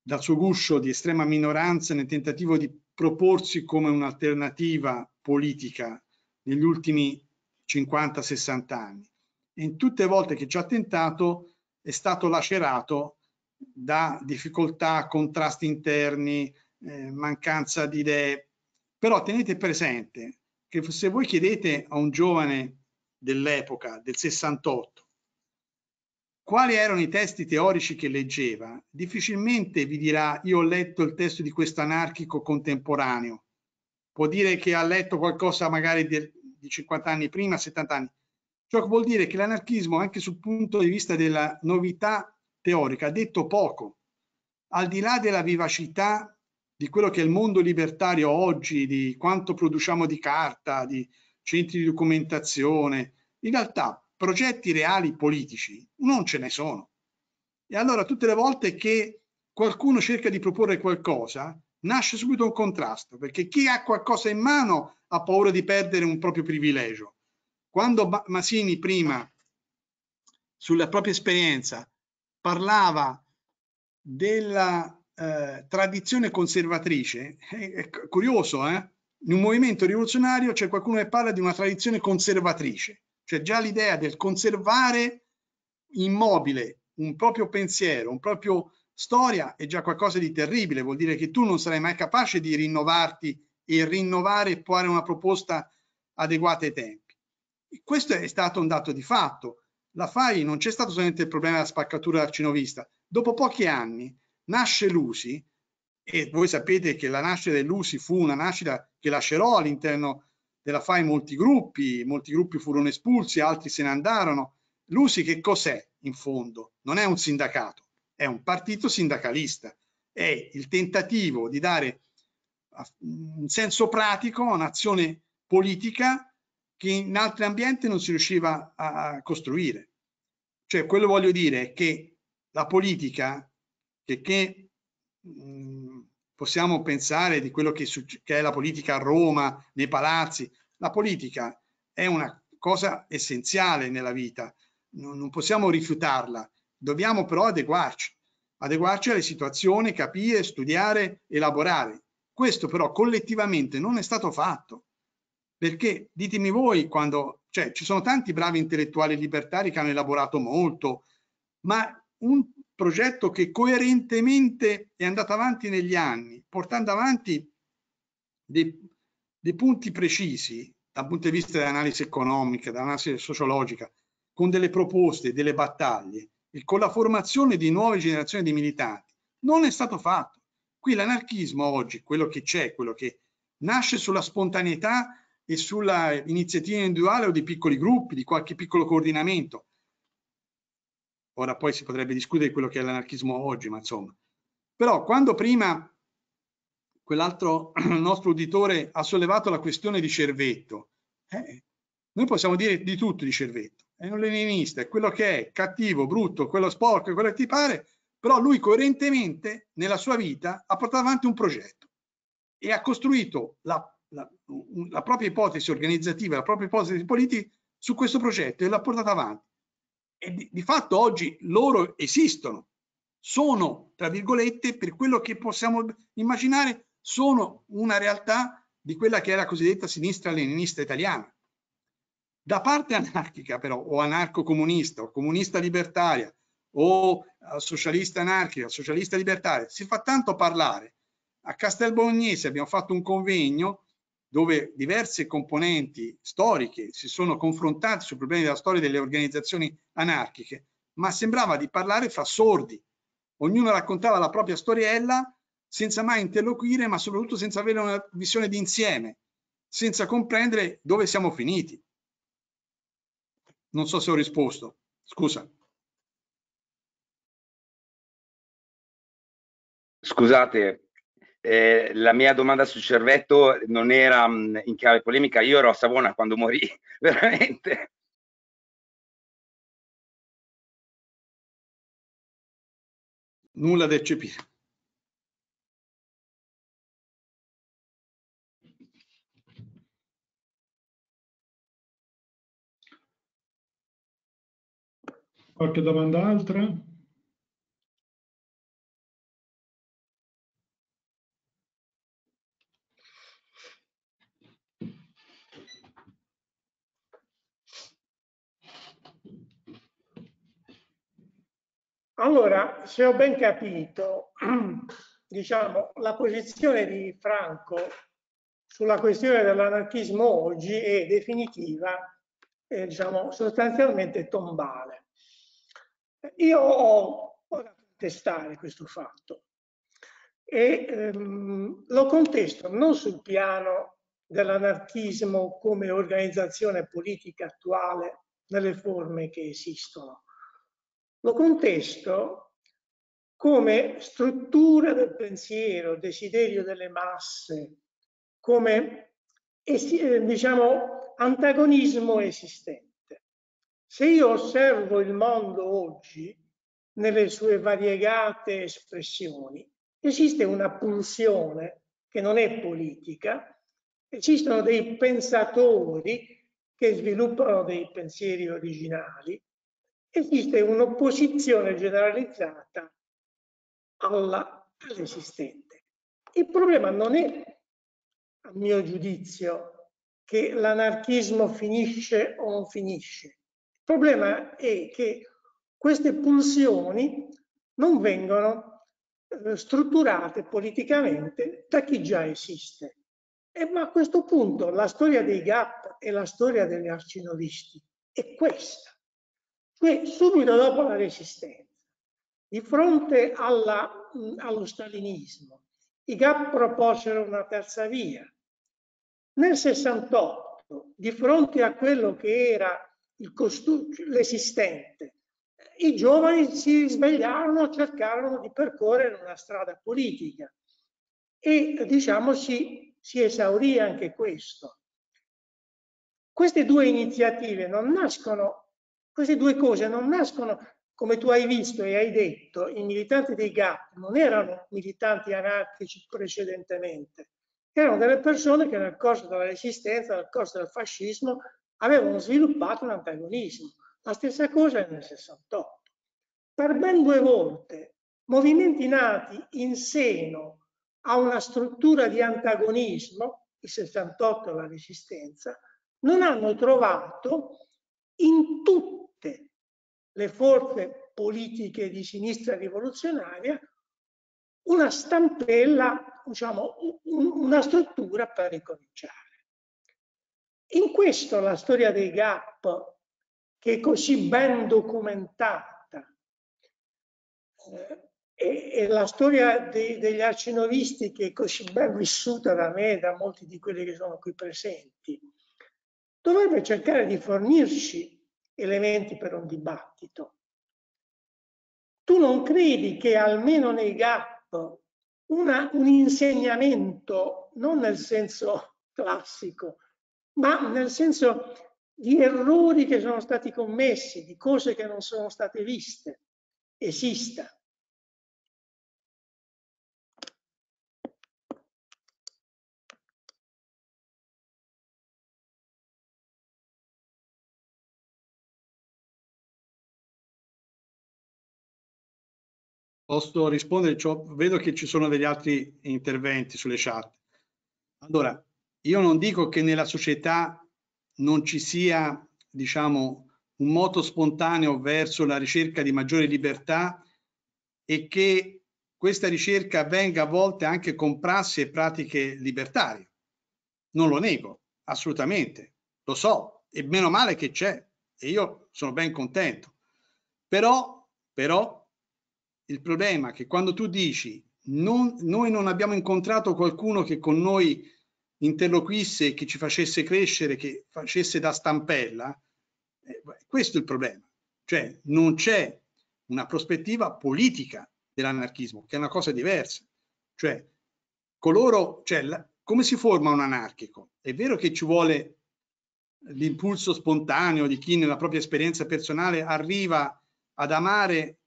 dal suo guscio di estrema minoranza nel tentativo di proporsi come un'alternativa politica negli ultimi 50-60 anni. E in tutte le volte che ci ha tentato è stato lacerato da difficoltà, contrasti interni, eh, mancanza di idee. Però tenete presente, che se voi chiedete a un giovane dell'epoca, del 68, quali erano i testi teorici che leggeva, difficilmente vi dirà io ho letto il testo di questo anarchico contemporaneo. Può dire che ha letto qualcosa magari di 50 anni prima, 70 anni. Ciò vuol dire che l'anarchismo, anche sul punto di vista della novità teorica, ha detto poco, al di là della vivacità di quello che è il mondo libertario oggi, di quanto produciamo di carta, di centri di documentazione, in realtà progetti reali politici non ce ne sono. E allora tutte le volte che qualcuno cerca di proporre qualcosa, nasce subito un contrasto, perché chi ha qualcosa in mano ha paura di perdere un proprio privilegio. Quando Masini prima, sulla propria esperienza, parlava della eh, tradizione conservatrice, è, è curioso, eh? in un movimento rivoluzionario c'è qualcuno che parla di una tradizione conservatrice, cioè già l'idea del conservare immobile un proprio pensiero, un proprio storia è già qualcosa di terribile, vuol dire che tu non sarai mai capace di rinnovarti e rinnovare e fare una proposta adeguata ai tempi. E questo è stato un dato di fatto. La FAI non c'è stato solamente il problema della spaccatura arcinovista. Dopo pochi anni nasce l'USI e voi sapete che la nascita dell'USI fu una nascita che lascerò all'interno della FAI molti gruppi, molti gruppi furono espulsi, altri se ne andarono. L'USI che cos'è in fondo? Non è un sindacato, è un partito sindacalista, è il tentativo di dare un senso pratico a un'azione politica che in altri ambienti non si riusciva a costruire. Cioè quello voglio dire è che la politica che, che mh, mm, possiamo pensare di quello che, che è la politica a Roma, nei palazzi, la politica è una cosa essenziale nella vita, non, non possiamo rifiutarla, dobbiamo però adeguarci, adeguarci alle situazioni, capire, studiare, elaborare. Questo però collettivamente non è stato fatto, perché ditemi voi quando, cioè ci sono tanti bravi intellettuali libertari che hanno elaborato molto, ma un progetto che coerentemente è andato avanti negli anni, portando avanti dei, dei punti precisi dal punto di vista dell'analisi economica, dell'analisi sociologica, con delle proposte, delle battaglie e con la formazione di nuove generazioni di militanti, non è stato fatto. Qui l'anarchismo oggi, quello che c'è, quello che nasce sulla spontaneità e sulla iniziativa individuale o di piccoli gruppi, di qualche piccolo coordinamento, ora poi si potrebbe discutere quello che è l'anarchismo oggi, ma insomma. Però quando prima quell'altro nostro uditore ha sollevato la questione di Cervetto, eh, noi possiamo dire di tutto di Cervetto, è un leninista, è quello che è cattivo, brutto, quello sporco, quello che ti pare, però lui coerentemente nella sua vita ha portato avanti un progetto e ha costruito la, la, la propria ipotesi organizzativa, la propria ipotesi politica su questo progetto e l'ha portata avanti e di, di fatto oggi loro esistono, sono, tra virgolette, per quello che possiamo immaginare, sono una realtà di quella che è la cosiddetta sinistra leninista italiana. Da parte anarchica però, o anarco-comunista, o comunista libertaria, o eh, socialista anarchica, socialista libertaria, si fa tanto parlare. A Castelbognese abbiamo fatto un convegno dove diverse componenti storiche si sono confrontate sui problemi della storia delle organizzazioni anarchiche, ma sembrava di parlare fra sordi. Ognuno raccontava la propria storiella senza mai interloquire, ma soprattutto senza avere una visione di insieme, senza comprendere dove siamo finiti. Non so se ho risposto, scusa. Scusate, eh, la mia domanda sul cervetto non era mh, mm, in chiave polemica, io ero a Savona quando morì, veramente. Nulla da eccepire. Qualche domanda altra? Allora, se ho ben capito, diciamo, la posizione di Franco sulla questione dell'anarchismo oggi è definitiva, è, diciamo, sostanzialmente tombale. Io ho, ho da contestare questo fatto e ehm, lo contesto non sul piano dell'anarchismo come organizzazione politica attuale nelle forme che esistono, lo contesto come struttura del pensiero, desiderio delle masse, come eh, diciamo, antagonismo esistente. Se io osservo il mondo oggi nelle sue variegate espressioni, esiste una pulsione che non è politica, esistono dei pensatori che sviluppano dei pensieri originali, esiste un'opposizione generalizzata all'esistente. All Il problema non è, a mio giudizio, che l'anarchismo finisce o non finisce. Il problema è che queste pulsioni non vengono eh, strutturate politicamente da chi già esiste. E eh, ma a questo punto la storia dei GAP e la storia degli arcinovisti è questa. Cioè, subito dopo la resistenza, di fronte alla, allo stalinismo, i GAP proposero una terza via. Nel 68, di fronte a quello che era l'esistente, i giovani si svegliarono, cercarono di percorrere una strada politica e diciamo si, si esaurì anche questo. Queste due iniziative non nascono queste due cose non nascono, come tu hai visto e hai detto, i militanti dei GAP non erano militanti anarchici precedentemente, erano delle persone che nel corso della resistenza, nel corso del fascismo, avevano sviluppato un antagonismo. La stessa cosa nel 68. Per ben due volte movimenti nati in seno a una struttura di antagonismo, il 68 la resistenza, non hanno trovato in tutti tutte le forze politiche di sinistra rivoluzionaria una stampella, diciamo, una struttura per ricominciare. In questo la storia dei GAP, che è così ben documentata, eh, e, e, la storia de, degli arcinovisti, che è così ben vissuta da me e da molti di quelli che sono qui presenti, dovrebbe cercare di fornirci elementi per un dibattito. Tu non credi che almeno nei gap una, un insegnamento, non nel senso classico, ma nel senso di errori che sono stati commessi, di cose che non sono state viste, esista? Posso rispondere? Cioè, vedo che ci sono degli altri interventi sulle chat. Allora, io non dico che nella società non ci sia, diciamo, un moto spontaneo verso la ricerca di maggiore libertà e che questa ricerca venga a volte anche con prassi e pratiche libertarie. Non lo nego, assolutamente, lo so, e meno male che c'è, e io sono ben contento. Però, però il problema è che quando tu dici non, noi non abbiamo incontrato qualcuno che con noi interloquisse, che ci facesse crescere, che facesse da stampella, eh, questo è il problema. Cioè non c'è una prospettiva politica dell'anarchismo, che è una cosa diversa. Cioè, coloro, cioè, la, come si forma un anarchico? È vero che ci vuole l'impulso spontaneo di chi nella propria esperienza personale arriva ad amare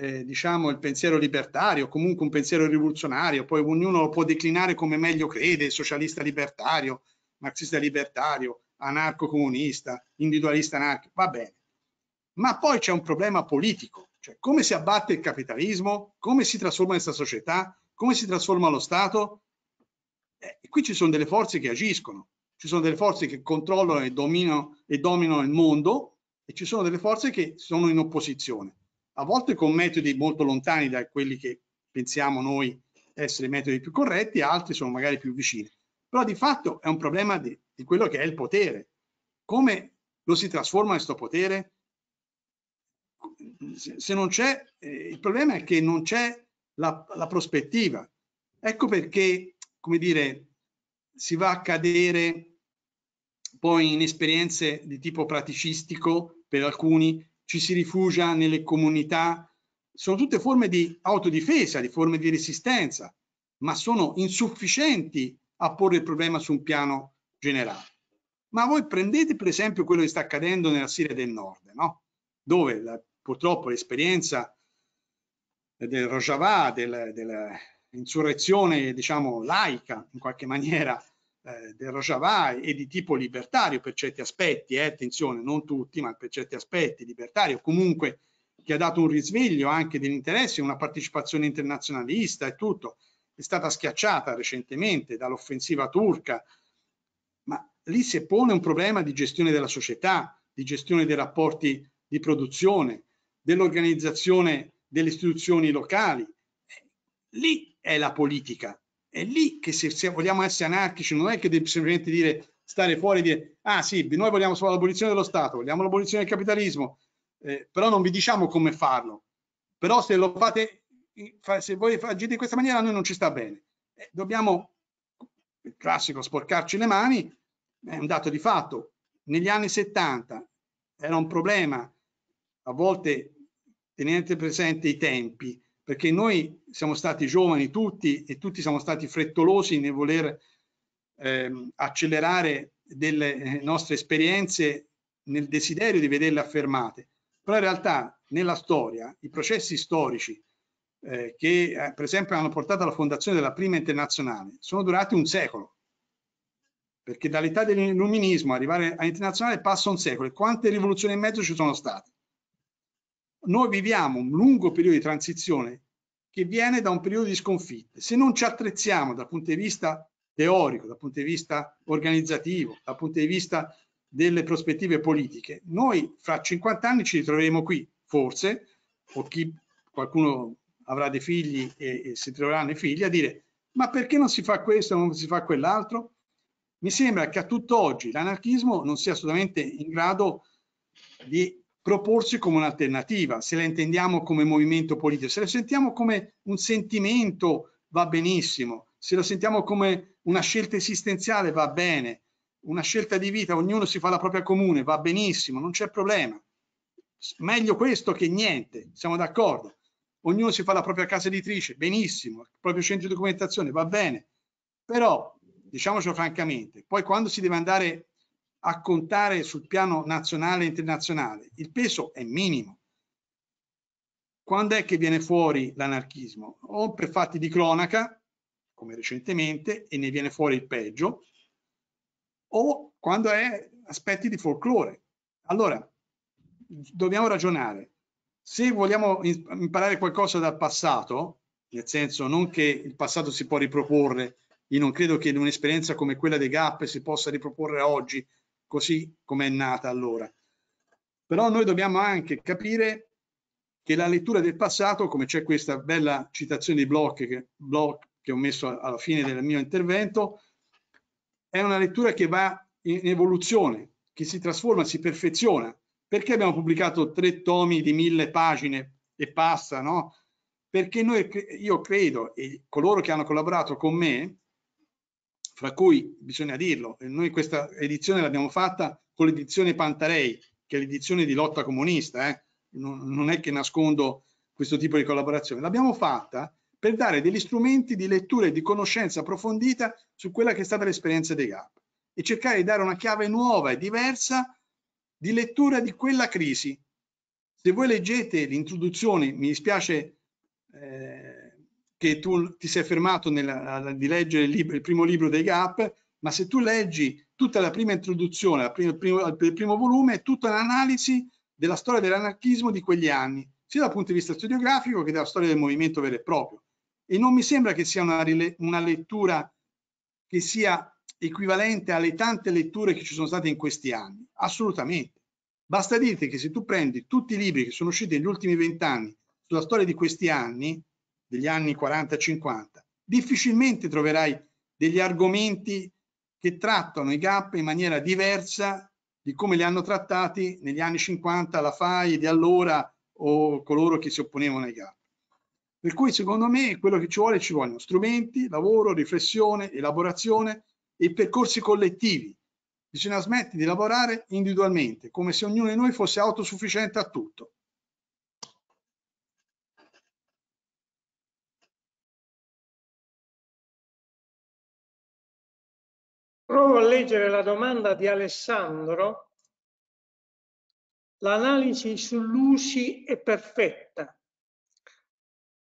eh, diciamo, il pensiero libertario, comunque un pensiero rivoluzionario, poi ognuno lo può declinare come meglio crede, socialista libertario, marxista libertario, anarco-comunista, individualista anarchico, va bene. Ma poi c'è un problema politico, cioè come si abbatte il capitalismo, come si trasforma questa società, come si trasforma lo Stato. Eh, qui ci sono delle forze che agiscono, ci sono delle forze che controllano e dominano, e dominano il mondo e ci sono delle forze che sono in opposizione a volte con metodi molto lontani da quelli che pensiamo noi essere i metodi più corretti, altri sono magari più vicini. Però di fatto è un problema di, di quello che è il potere. Come lo si trasforma questo potere? Se non c'è, eh, il problema è che non c'è la, la prospettiva. Ecco perché, come dire, si va a cadere poi in esperienze di tipo praticistico per alcuni ci si rifugia nelle comunità, sono tutte forme di autodifesa, di forme di resistenza, ma sono insufficienti a porre il problema su un piano generale. Ma voi prendete per esempio quello che sta accadendo nella Siria del Nord, no? dove la, purtroppo l'esperienza del Rojava, dell'insurrezione diciamo laica in qualche maniera eh, del Rojava e di tipo libertario per certi aspetti, eh, attenzione, non tutti, ma per certi aspetti libertario, comunque che ha dato un risveglio anche dell'interesse, una partecipazione internazionalista e tutto, è stata schiacciata recentemente dall'offensiva turca, ma lì si pone un problema di gestione della società, di gestione dei rapporti di produzione, dell'organizzazione delle istituzioni locali. Eh, lì è la politica, è lì che se, se, vogliamo essere anarchici non è che devi semplicemente dire stare fuori e dire ah sì, noi vogliamo solo l'abolizione dello Stato, vogliamo l'abolizione del capitalismo, eh, però non vi diciamo come farlo. Però se lo fate, se voi agite in questa maniera a noi non ci sta bene. Eh, dobbiamo, il classico, sporcarci le mani, è un dato di fatto. Negli anni 70 era un problema a volte tenete presente i tempi, perché noi siamo stati giovani tutti e tutti siamo stati frettolosi nel voler ehm, accelerare delle eh, nostre esperienze nel desiderio di vederle affermate. Però in realtà nella storia, i processi storici eh, che eh, per esempio hanno portato alla fondazione della prima internazionale sono durati un secolo, perché dall'età dell'illuminismo arrivare all'internazionale passa un secolo e quante rivoluzioni e mezzo ci sono state noi viviamo un lungo periodo di transizione che viene da un periodo di sconfitte. Se non ci attrezziamo dal punto di vista teorico, dal punto di vista organizzativo, dal punto di vista delle prospettive politiche, noi fra 50 anni ci ritroveremo qui, forse, o chi, qualcuno avrà dei figli e, e si troveranno i figli a dire ma perché non si fa questo, non si fa quell'altro? Mi sembra che a tutt'oggi l'anarchismo non sia assolutamente in grado di proporsi come un'alternativa, se la intendiamo come movimento politico, se la sentiamo come un sentimento va benissimo, se la sentiamo come una scelta esistenziale va bene, una scelta di vita, ognuno si fa la propria comune, va benissimo, non c'è problema. Meglio questo che niente, siamo d'accordo. Ognuno si fa la propria casa editrice, benissimo, il proprio centro di documentazione, va bene. Però, diciamocelo francamente, poi quando si deve andare a contare sul piano nazionale e internazionale. Il peso è minimo. Quando è che viene fuori l'anarchismo? O per fatti di cronaca, come recentemente, e ne viene fuori il peggio, o quando è aspetti di folklore. Allora, dobbiamo ragionare. Se vogliamo imparare qualcosa dal passato, nel senso non che il passato si può riproporre, io non credo che in un'esperienza come quella dei GAP si possa riproporre oggi così come è nata allora. Però noi dobbiamo anche capire che la lettura del passato, come c'è questa bella citazione di Bloch che, Bloch che ho messo alla fine del mio intervento, è una lettura che va in evoluzione, che si trasforma, si perfeziona. Perché abbiamo pubblicato tre tomi di mille pagine e passa, no? Perché noi, io credo, e coloro che hanno collaborato con me, fra cui bisogna dirlo, noi questa edizione l'abbiamo fatta con l'edizione Pantarei, che è l'edizione di lotta comunista, eh? non, non, è che nascondo questo tipo di collaborazione, l'abbiamo fatta per dare degli strumenti di lettura e di conoscenza approfondita su quella che è stata l'esperienza dei GAP e cercare di dare una chiave nuova e diversa di lettura di quella crisi. Se voi leggete l'introduzione, mi dispiace eh, che tu ti sei fermato nella, di leggere il, libro, il primo libro dei Gap, ma se tu leggi tutta la prima introduzione, la prima, il, primo, il primo volume, tutta l'analisi della storia dell'anarchismo di quegli anni, sia dal punto di vista storiografico che dalla storia del movimento vero e proprio. E non mi sembra che sia una, una lettura che sia equivalente alle tante letture che ci sono state in questi anni, assolutamente. Basta dirti che se tu prendi tutti i libri che sono usciti negli ultimi vent'anni sulla storia di questi anni, degli anni 40 e 50, difficilmente troverai degli argomenti che trattano i gap in maniera diversa di come li hanno trattati negli anni 50 la FAI di allora o coloro che si opponevano ai gap. Per cui secondo me quello che ci vuole ci vogliono strumenti, lavoro, riflessione, elaborazione e percorsi collettivi. Bisogna smettere di lavorare individualmente, come se ognuno di noi fosse autosufficiente a tutto. Provo a leggere la domanda di Alessandro. L'analisi sull'USI è perfetta.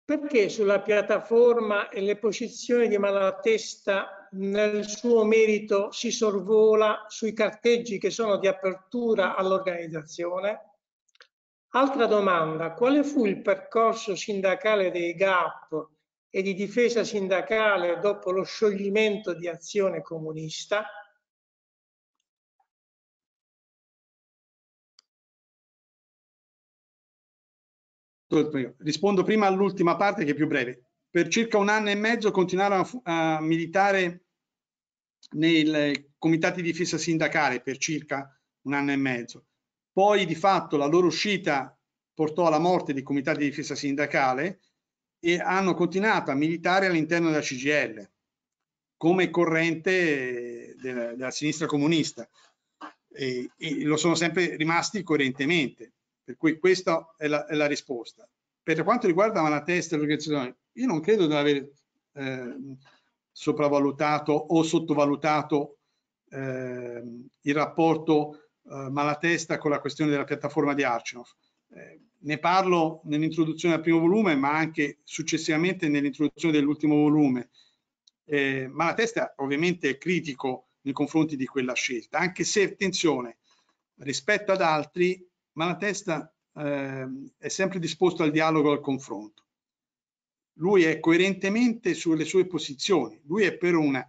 Perché sulla piattaforma e le posizioni di Malatesta nel suo merito si sorvola sui carteggi che sono di apertura all'organizzazione? Altra domanda, quale fu il percorso sindacale dei GAP e di difesa sindacale dopo lo scioglimento di azione comunista, Rispondo prima all'ultima parte che è più breve. Per circa un anno e mezzo continuarono a, militare nei comitati di difesa sindacale per circa un anno e mezzo. Poi di fatto la loro uscita portò alla morte dei comitati di difesa sindacale e hanno continuato a militare all'interno della CGL come corrente eh, della, della sinistra comunista e, e, lo sono sempre rimasti coerentemente per cui questa è la, è la risposta per quanto riguarda Malatesta e l'organizzazione io non credo di aver eh, sopravvalutato o sottovalutato eh, il rapporto eh, Malatesta con la questione della piattaforma di Arcinov eh, ne parlo nell'introduzione al primo volume, ma anche successivamente nell'introduzione dell'ultimo volume. Eh, ma la testa ovviamente è critico nei confronti di quella scelta, anche se, attenzione, rispetto ad altri, ma la testa eh, è sempre disposto al dialogo, al confronto. Lui è coerentemente sulle sue posizioni, lui è per un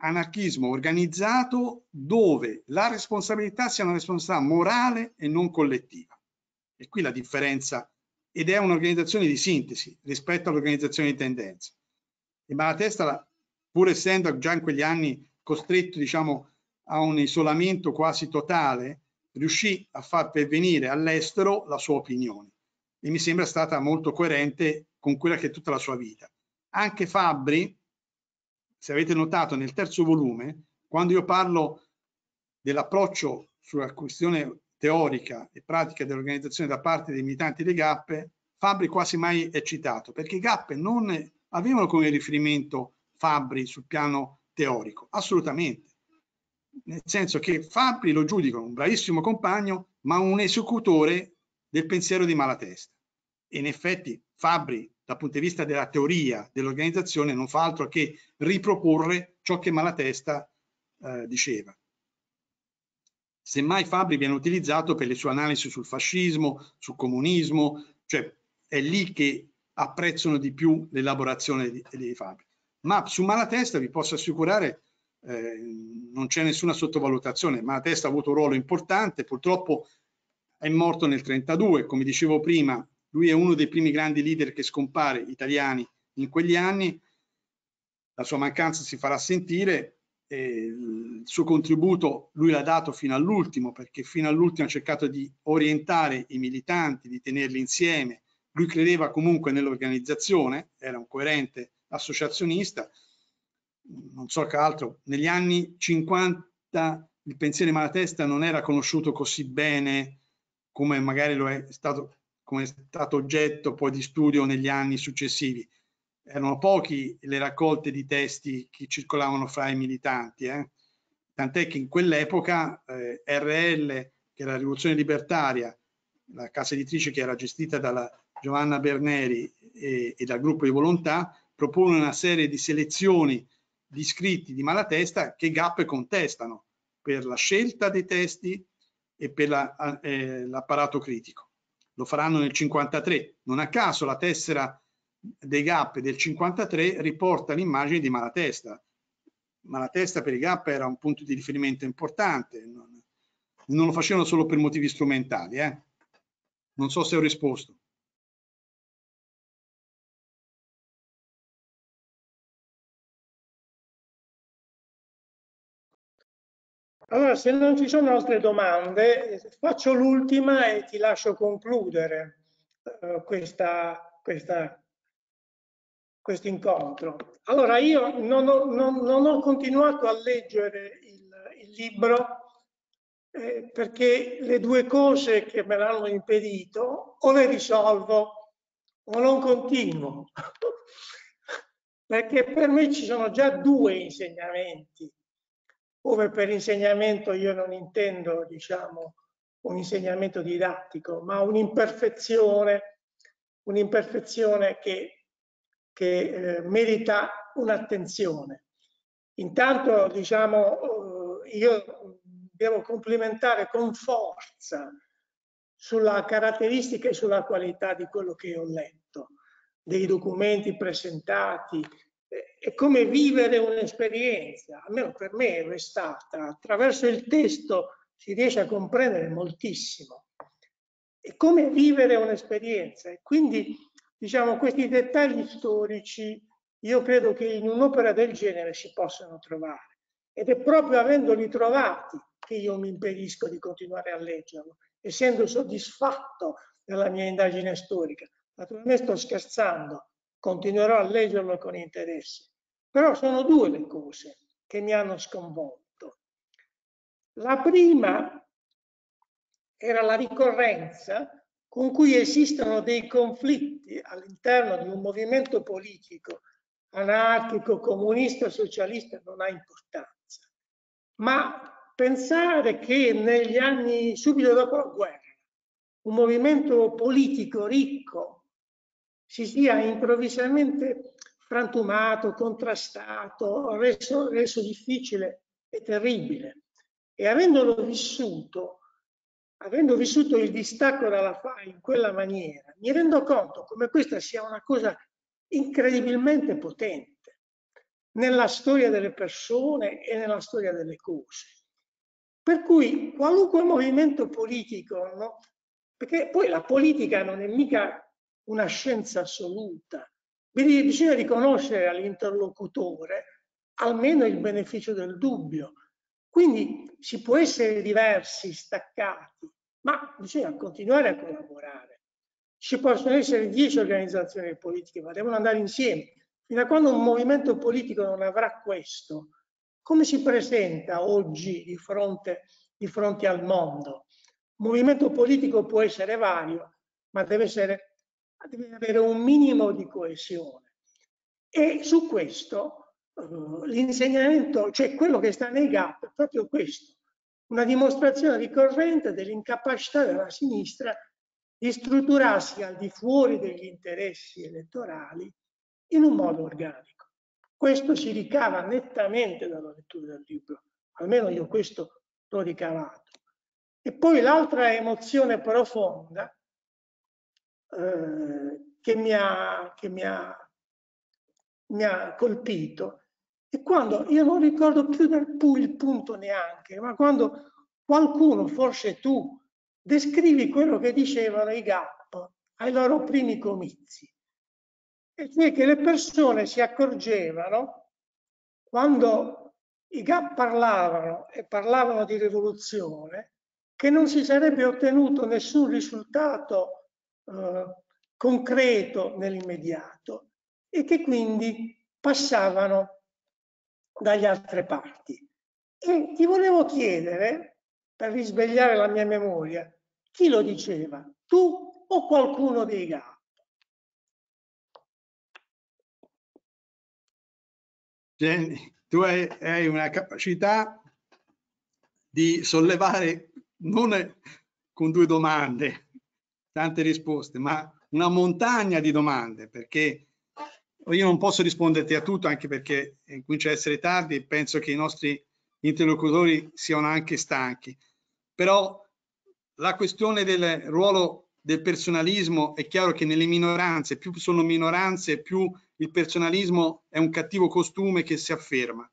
anarchismo organizzato dove la responsabilità sia una responsabilità morale e non collettiva. E qui la differenza, ed è un'organizzazione di sintesi rispetto all'organizzazione di tendenza. E Malatesta, pur essendo già in quegli anni costretto diciamo, a un isolamento quasi totale, riuscì a far pervenire all'estero la sua opinione e mi sembra stata molto coerente con quella che è tutta la sua vita. Anche Fabbri, se avete notato nel terzo volume, quando io parlo dell'approccio sulla questione teorica e pratica dell'organizzazione da parte dei militanti dei GAP, Fabri quasi mai è citato, perché i GAP non avevano come riferimento Fabri sul piano teorico, assolutamente. Nel senso che Fabri lo giudicano un bravissimo compagno, ma un esecutore del pensiero di Malatesta. E in effetti Fabri, dal punto di vista della teoria dell'organizzazione, non fa altro che riproporre ciò che Malatesta eh, diceva. Semmai Fabri viene utilizzato per le sue analisi sul fascismo, sul comunismo, cioè è lì che apprezzano di più l'elaborazione di, di Fabri. Ma su Malatesta vi posso assicurare eh, non c'è nessuna sottovalutazione, Malatesta ha avuto un ruolo importante, purtroppo è morto nel 1932, come dicevo prima, lui è uno dei primi grandi leader che scompare italiani in quegli anni, la sua mancanza si farà sentire, il suo contributo lui l'ha dato fino all'ultimo perché fino all'ultimo ha cercato di orientare i militanti, di tenerli insieme. Lui credeva comunque nell'organizzazione, era un coerente associazionista, non so che altro, negli anni 50 il pensiero di Malatesta non era conosciuto così bene come magari lo è stato, come è stato oggetto poi di studio negli anni successivi erano pochi le raccolte di testi che circolavano fra i militanti, eh? tant'è che in quell'epoca eh, RL, che era la rivoluzione libertaria, la casa editrice che era gestita dalla Giovanna Berneri e, e dal gruppo di volontà, propone una serie di selezioni di scritti di malatesta che GAP contestano per la scelta dei testi e per l'apparato la, eh, critico. Lo faranno nel 1953. Non a caso la tessera dei GAP del 53 riporta l'immagine di Malatesta. Malatesta per i GAP era un punto di riferimento importante, non, non lo facevano solo per motivi strumentali. Eh. Non so se ho risposto. Allora, se non ci sono altre domande, faccio l'ultima e ti lascio concludere eh, questa, questa questo incontro. Allora, io non ho, non, non ho continuato a leggere il, il libro eh, perché le due cose che me l'hanno impedito o le risolvo o non continuo. perché per me ci sono già due insegnamenti, ove per insegnamento io non intendo, diciamo, un insegnamento didattico, ma un'imperfezione, un'imperfezione che che eh, merita un'attenzione. Intanto, diciamo, eh, io devo complimentare con forza sulla caratteristica e sulla qualità di quello che ho letto, dei documenti presentati, è eh, come vivere un'esperienza, almeno per me lo è stata, attraverso il testo si riesce a comprendere moltissimo, è come vivere un'esperienza e quindi Diciamo, questi dettagli storici io credo che in un'opera del genere si possano trovare ed è proprio avendoli trovati che io mi impedisco di continuare a leggerlo, essendo soddisfatto della mia indagine storica. Naturalmente sto scherzando, continuerò a leggerlo con interesse, però sono due le cose che mi hanno sconvolto. La prima era la ricorrenza con cui esistono dei conflitti all'interno di un movimento politico anarchico, comunista, socialista non ha importanza. Ma pensare che negli anni subito dopo la guerra un movimento politico ricco si sia improvvisamente frantumato, contrastato, reso, reso difficile e terribile. E avendolo vissuto, avendo vissuto il distacco dalla FAI in quella maniera, mi rendo conto come questa sia una cosa incredibilmente potente nella storia delle persone e nella storia delle cose. Per cui qualunque movimento politico, no? perché poi la politica non è mica una scienza assoluta, bisogna riconoscere all'interlocutore almeno il beneficio del dubbio, quindi si può essere diversi, staccati, ma bisogna continuare a collaborare. Ci possono essere dieci organizzazioni politiche, ma devono andare insieme. Fino a quando un movimento politico non avrà questo, come si presenta oggi di fronte, di fronte al mondo? Il movimento politico può essere vario, ma deve, essere, deve avere un minimo di coesione. E su questo l'insegnamento, cioè quello che sta nei gap, è proprio questo, una dimostrazione ricorrente dell'incapacità della sinistra di strutturarsi al di fuori degli interessi elettorali in un modo organico. Questo si ricava nettamente dalla lettura del libro, almeno io questo l'ho ricavato. E poi l'altra emozione profonda eh, che, mi ha, che mi, ha, mi ha colpito e quando, io non ricordo più il punto neanche, ma quando qualcuno, forse tu, descrivi quello che dicevano i GAP ai loro primi comizi, e cioè che le persone si accorgevano quando i GAP parlavano e parlavano di rivoluzione, che non si sarebbe ottenuto nessun risultato eh, concreto nell'immediato e che quindi passavano dalle altre parti. E ti volevo chiedere, per risvegliare la mia memoria, chi lo diceva? Tu o qualcuno dei GAP? Jenny, tu hai, hai, una capacità di sollevare non con due domande, tante risposte, ma una montagna di domande, perché io non posso risponderti a tutto anche perché eh, comincia a essere tardi e penso che i nostri interlocutori siano anche stanchi, però la questione del ruolo del personalismo è chiaro che nelle minoranze, più sono minoranze, più il personalismo è un cattivo costume che si afferma.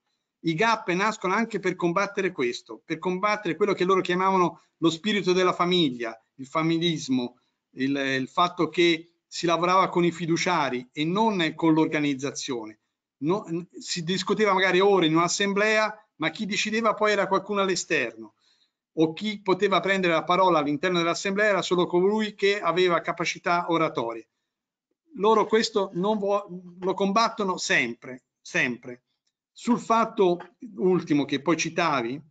I gap nascono anche per combattere questo, per combattere quello che loro chiamavano lo spirito della famiglia, il familismo, il, il fatto che si lavorava con i fiduciari e non con l'organizzazione. No, si discuteva magari ore in un'assemblea, ma chi decideva poi era qualcuno all'esterno o chi poteva prendere la parola all'interno dell'assemblea era solo colui che aveva capacità oratorie. Loro questo lo combattono sempre, sempre. Sul fatto ultimo che poi citavi,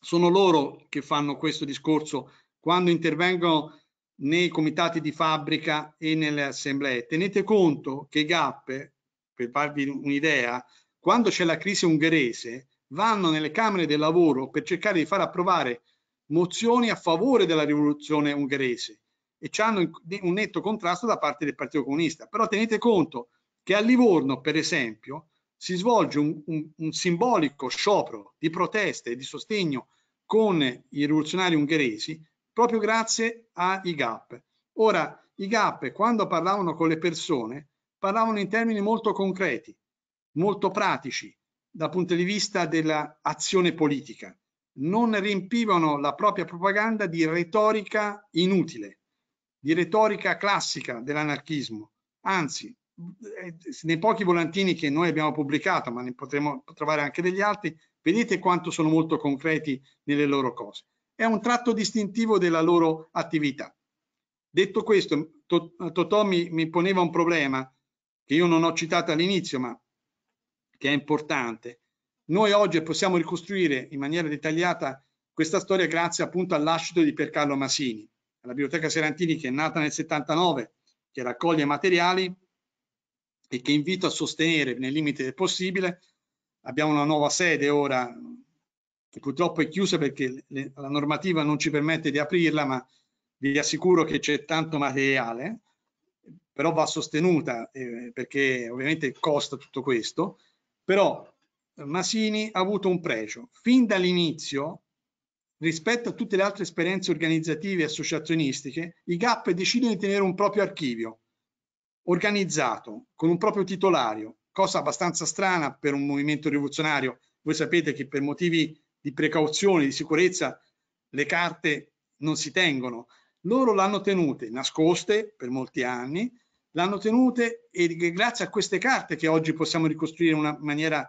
sono loro che fanno questo discorso quando intervengono nei comitati di fabbrica e nelle assemblee. Tenete conto che GAP, per farvi un'idea, quando c'è la crisi ungherese, vanno nelle Camere del Lavoro per cercare di far approvare mozioni a favore della rivoluzione ungherese e ci hanno un netto contrasto da parte del Partito Comunista. Però tenete conto che a Livorno, per esempio, si svolge un, un, un simbolico sciopero di proteste e di sostegno con i rivoluzionari ungheresi proprio grazie ai GAP. Ora, i GAP quando parlavano con le persone parlavano in termini molto concreti, molto pratici dal punto di vista dell'azione politica. Non riempivano la propria propaganda di retorica inutile, di retorica classica dell'anarchismo. Anzi, eh, nei pochi volantini che noi abbiamo pubblicato, ma ne potremo trovare anche degli altri, vedete quanto sono molto concreti nelle loro cose è un tratto distintivo della loro attività. Detto questo, Totò mi, mi poneva un problema che io non ho citato all'inizio, ma che è importante. Noi oggi possiamo ricostruire in maniera dettagliata questa storia grazie appunto all'ascito di Piercarlo Masini, alla Biblioteca Serantini che è nata nel 79, che raccoglie materiali e che invito a sostenere nel limite del possibile. Abbiamo una nuova sede ora, purtroppo è chiusa perché le, la normativa non ci permette di aprirla, ma vi assicuro che c'è tanto materiale, però va sostenuta eh, perché ovviamente costa tutto questo, però eh, Masini ha avuto un pregio fin dall'inizio rispetto a tutte le altre esperienze organizzative e associazionistiche, i GAP decidono di tenere un proprio archivio organizzato con un proprio titolario, cosa abbastanza strana per un movimento rivoluzionario. Voi sapete che per motivi di precauzione, di sicurezza, le carte non si tengono. Loro l'hanno tenute nascoste per molti anni, l'hanno tenute e grazie a queste carte che oggi possiamo ricostruire in una maniera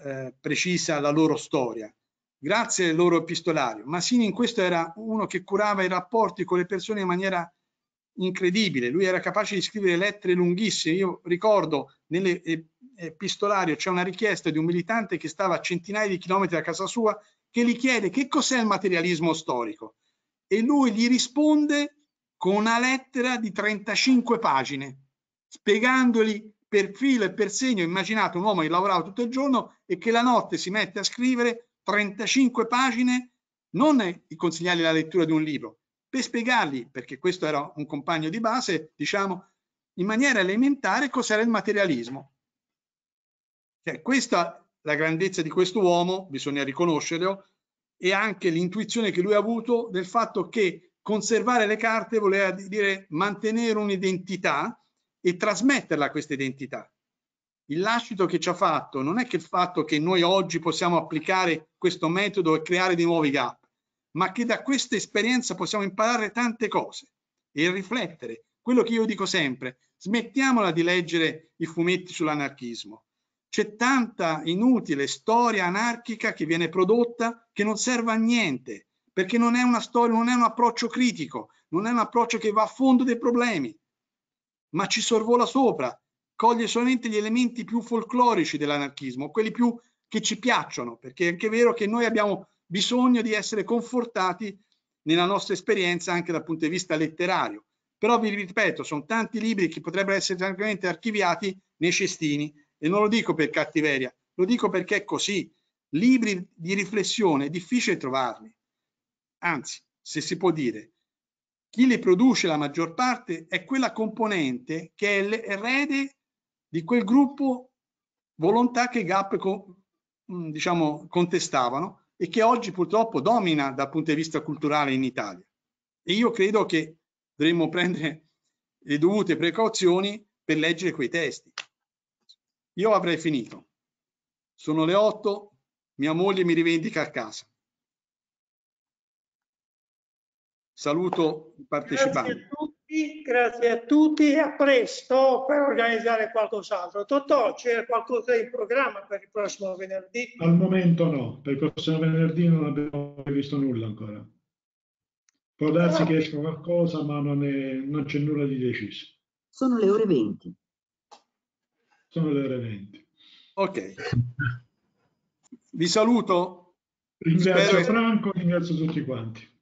eh, precisa la loro storia, grazie al loro epistolario. Massini in questo era uno che curava i rapporti con le persone in maniera incredibile, lui era capace di scrivere lettere lunghissime, io ricordo nelle eh, epistolario c'è una richiesta di un militante che stava a centinaia di chilometri da casa sua che gli chiede che cos'è il materialismo storico e lui gli risponde con una lettera di 35 pagine spiegandogli per filo e per segno immaginate un uomo che lavorava tutto il giorno e che la notte si mette a scrivere 35 pagine non consigliargli la lettura di un libro per spiegargli perché questo era un compagno di base diciamo in maniera elementare cos'era il materialismo cioè, questa la grandezza di questo uomo, bisogna riconoscerlo, e anche l'intuizione che lui ha avuto del fatto che conservare le carte voleva dire mantenere un'identità e trasmetterla questa identità. Il lascito che ci ha fatto non è che il fatto che noi oggi possiamo applicare questo metodo e creare dei nuovi gap, ma che da questa esperienza possiamo imparare tante cose e riflettere. Quello che io dico sempre, smettiamola di leggere i fumetti sull'anarchismo, c'è tanta inutile storia anarchica che viene prodotta che non serve a niente, perché non è una storia, non è un approccio critico, non è un approccio che va a fondo dei problemi, ma ci sorvola sopra, coglie solamente gli elementi più folclorici dell'anarchismo, quelli più che ci piacciono, perché è anche vero che noi abbiamo bisogno di essere confortati nella nostra esperienza anche dal punto di vista letterario. Però vi ripeto, sono tanti libri che potrebbero essere tranquillamente archiviati nei cestini e non lo dico per cattiveria, lo dico perché è così. Libri di riflessione è difficile trovarli. Anzi, se si può dire, chi li produce la maggior parte è quella componente che è l'erede di quel gruppo volontà che Gap mm, diciamo, contestavano e che oggi purtroppo domina dal punto di vista culturale in Italia. E io credo che dovremmo prendere le dovute precauzioni per leggere quei testi. Io avrei finito. Sono le 8, mia moglie mi rivendica a casa. Saluto i partecipanti. Grazie a tutti, grazie a tutti e a presto per organizzare qualcos'altro. Totò, c'è qualcosa in programma per il prossimo venerdì? Al momento no, perché il prossimo venerdì non abbiamo visto nulla ancora. Può darsi ah. che esca qualcosa, ma non, c'è nulla di deciso. Sono le ore 20. Sono le ore 20. Ok. Vi saluto. Ringrazio Spero... Franco, ringrazio tutti quanti.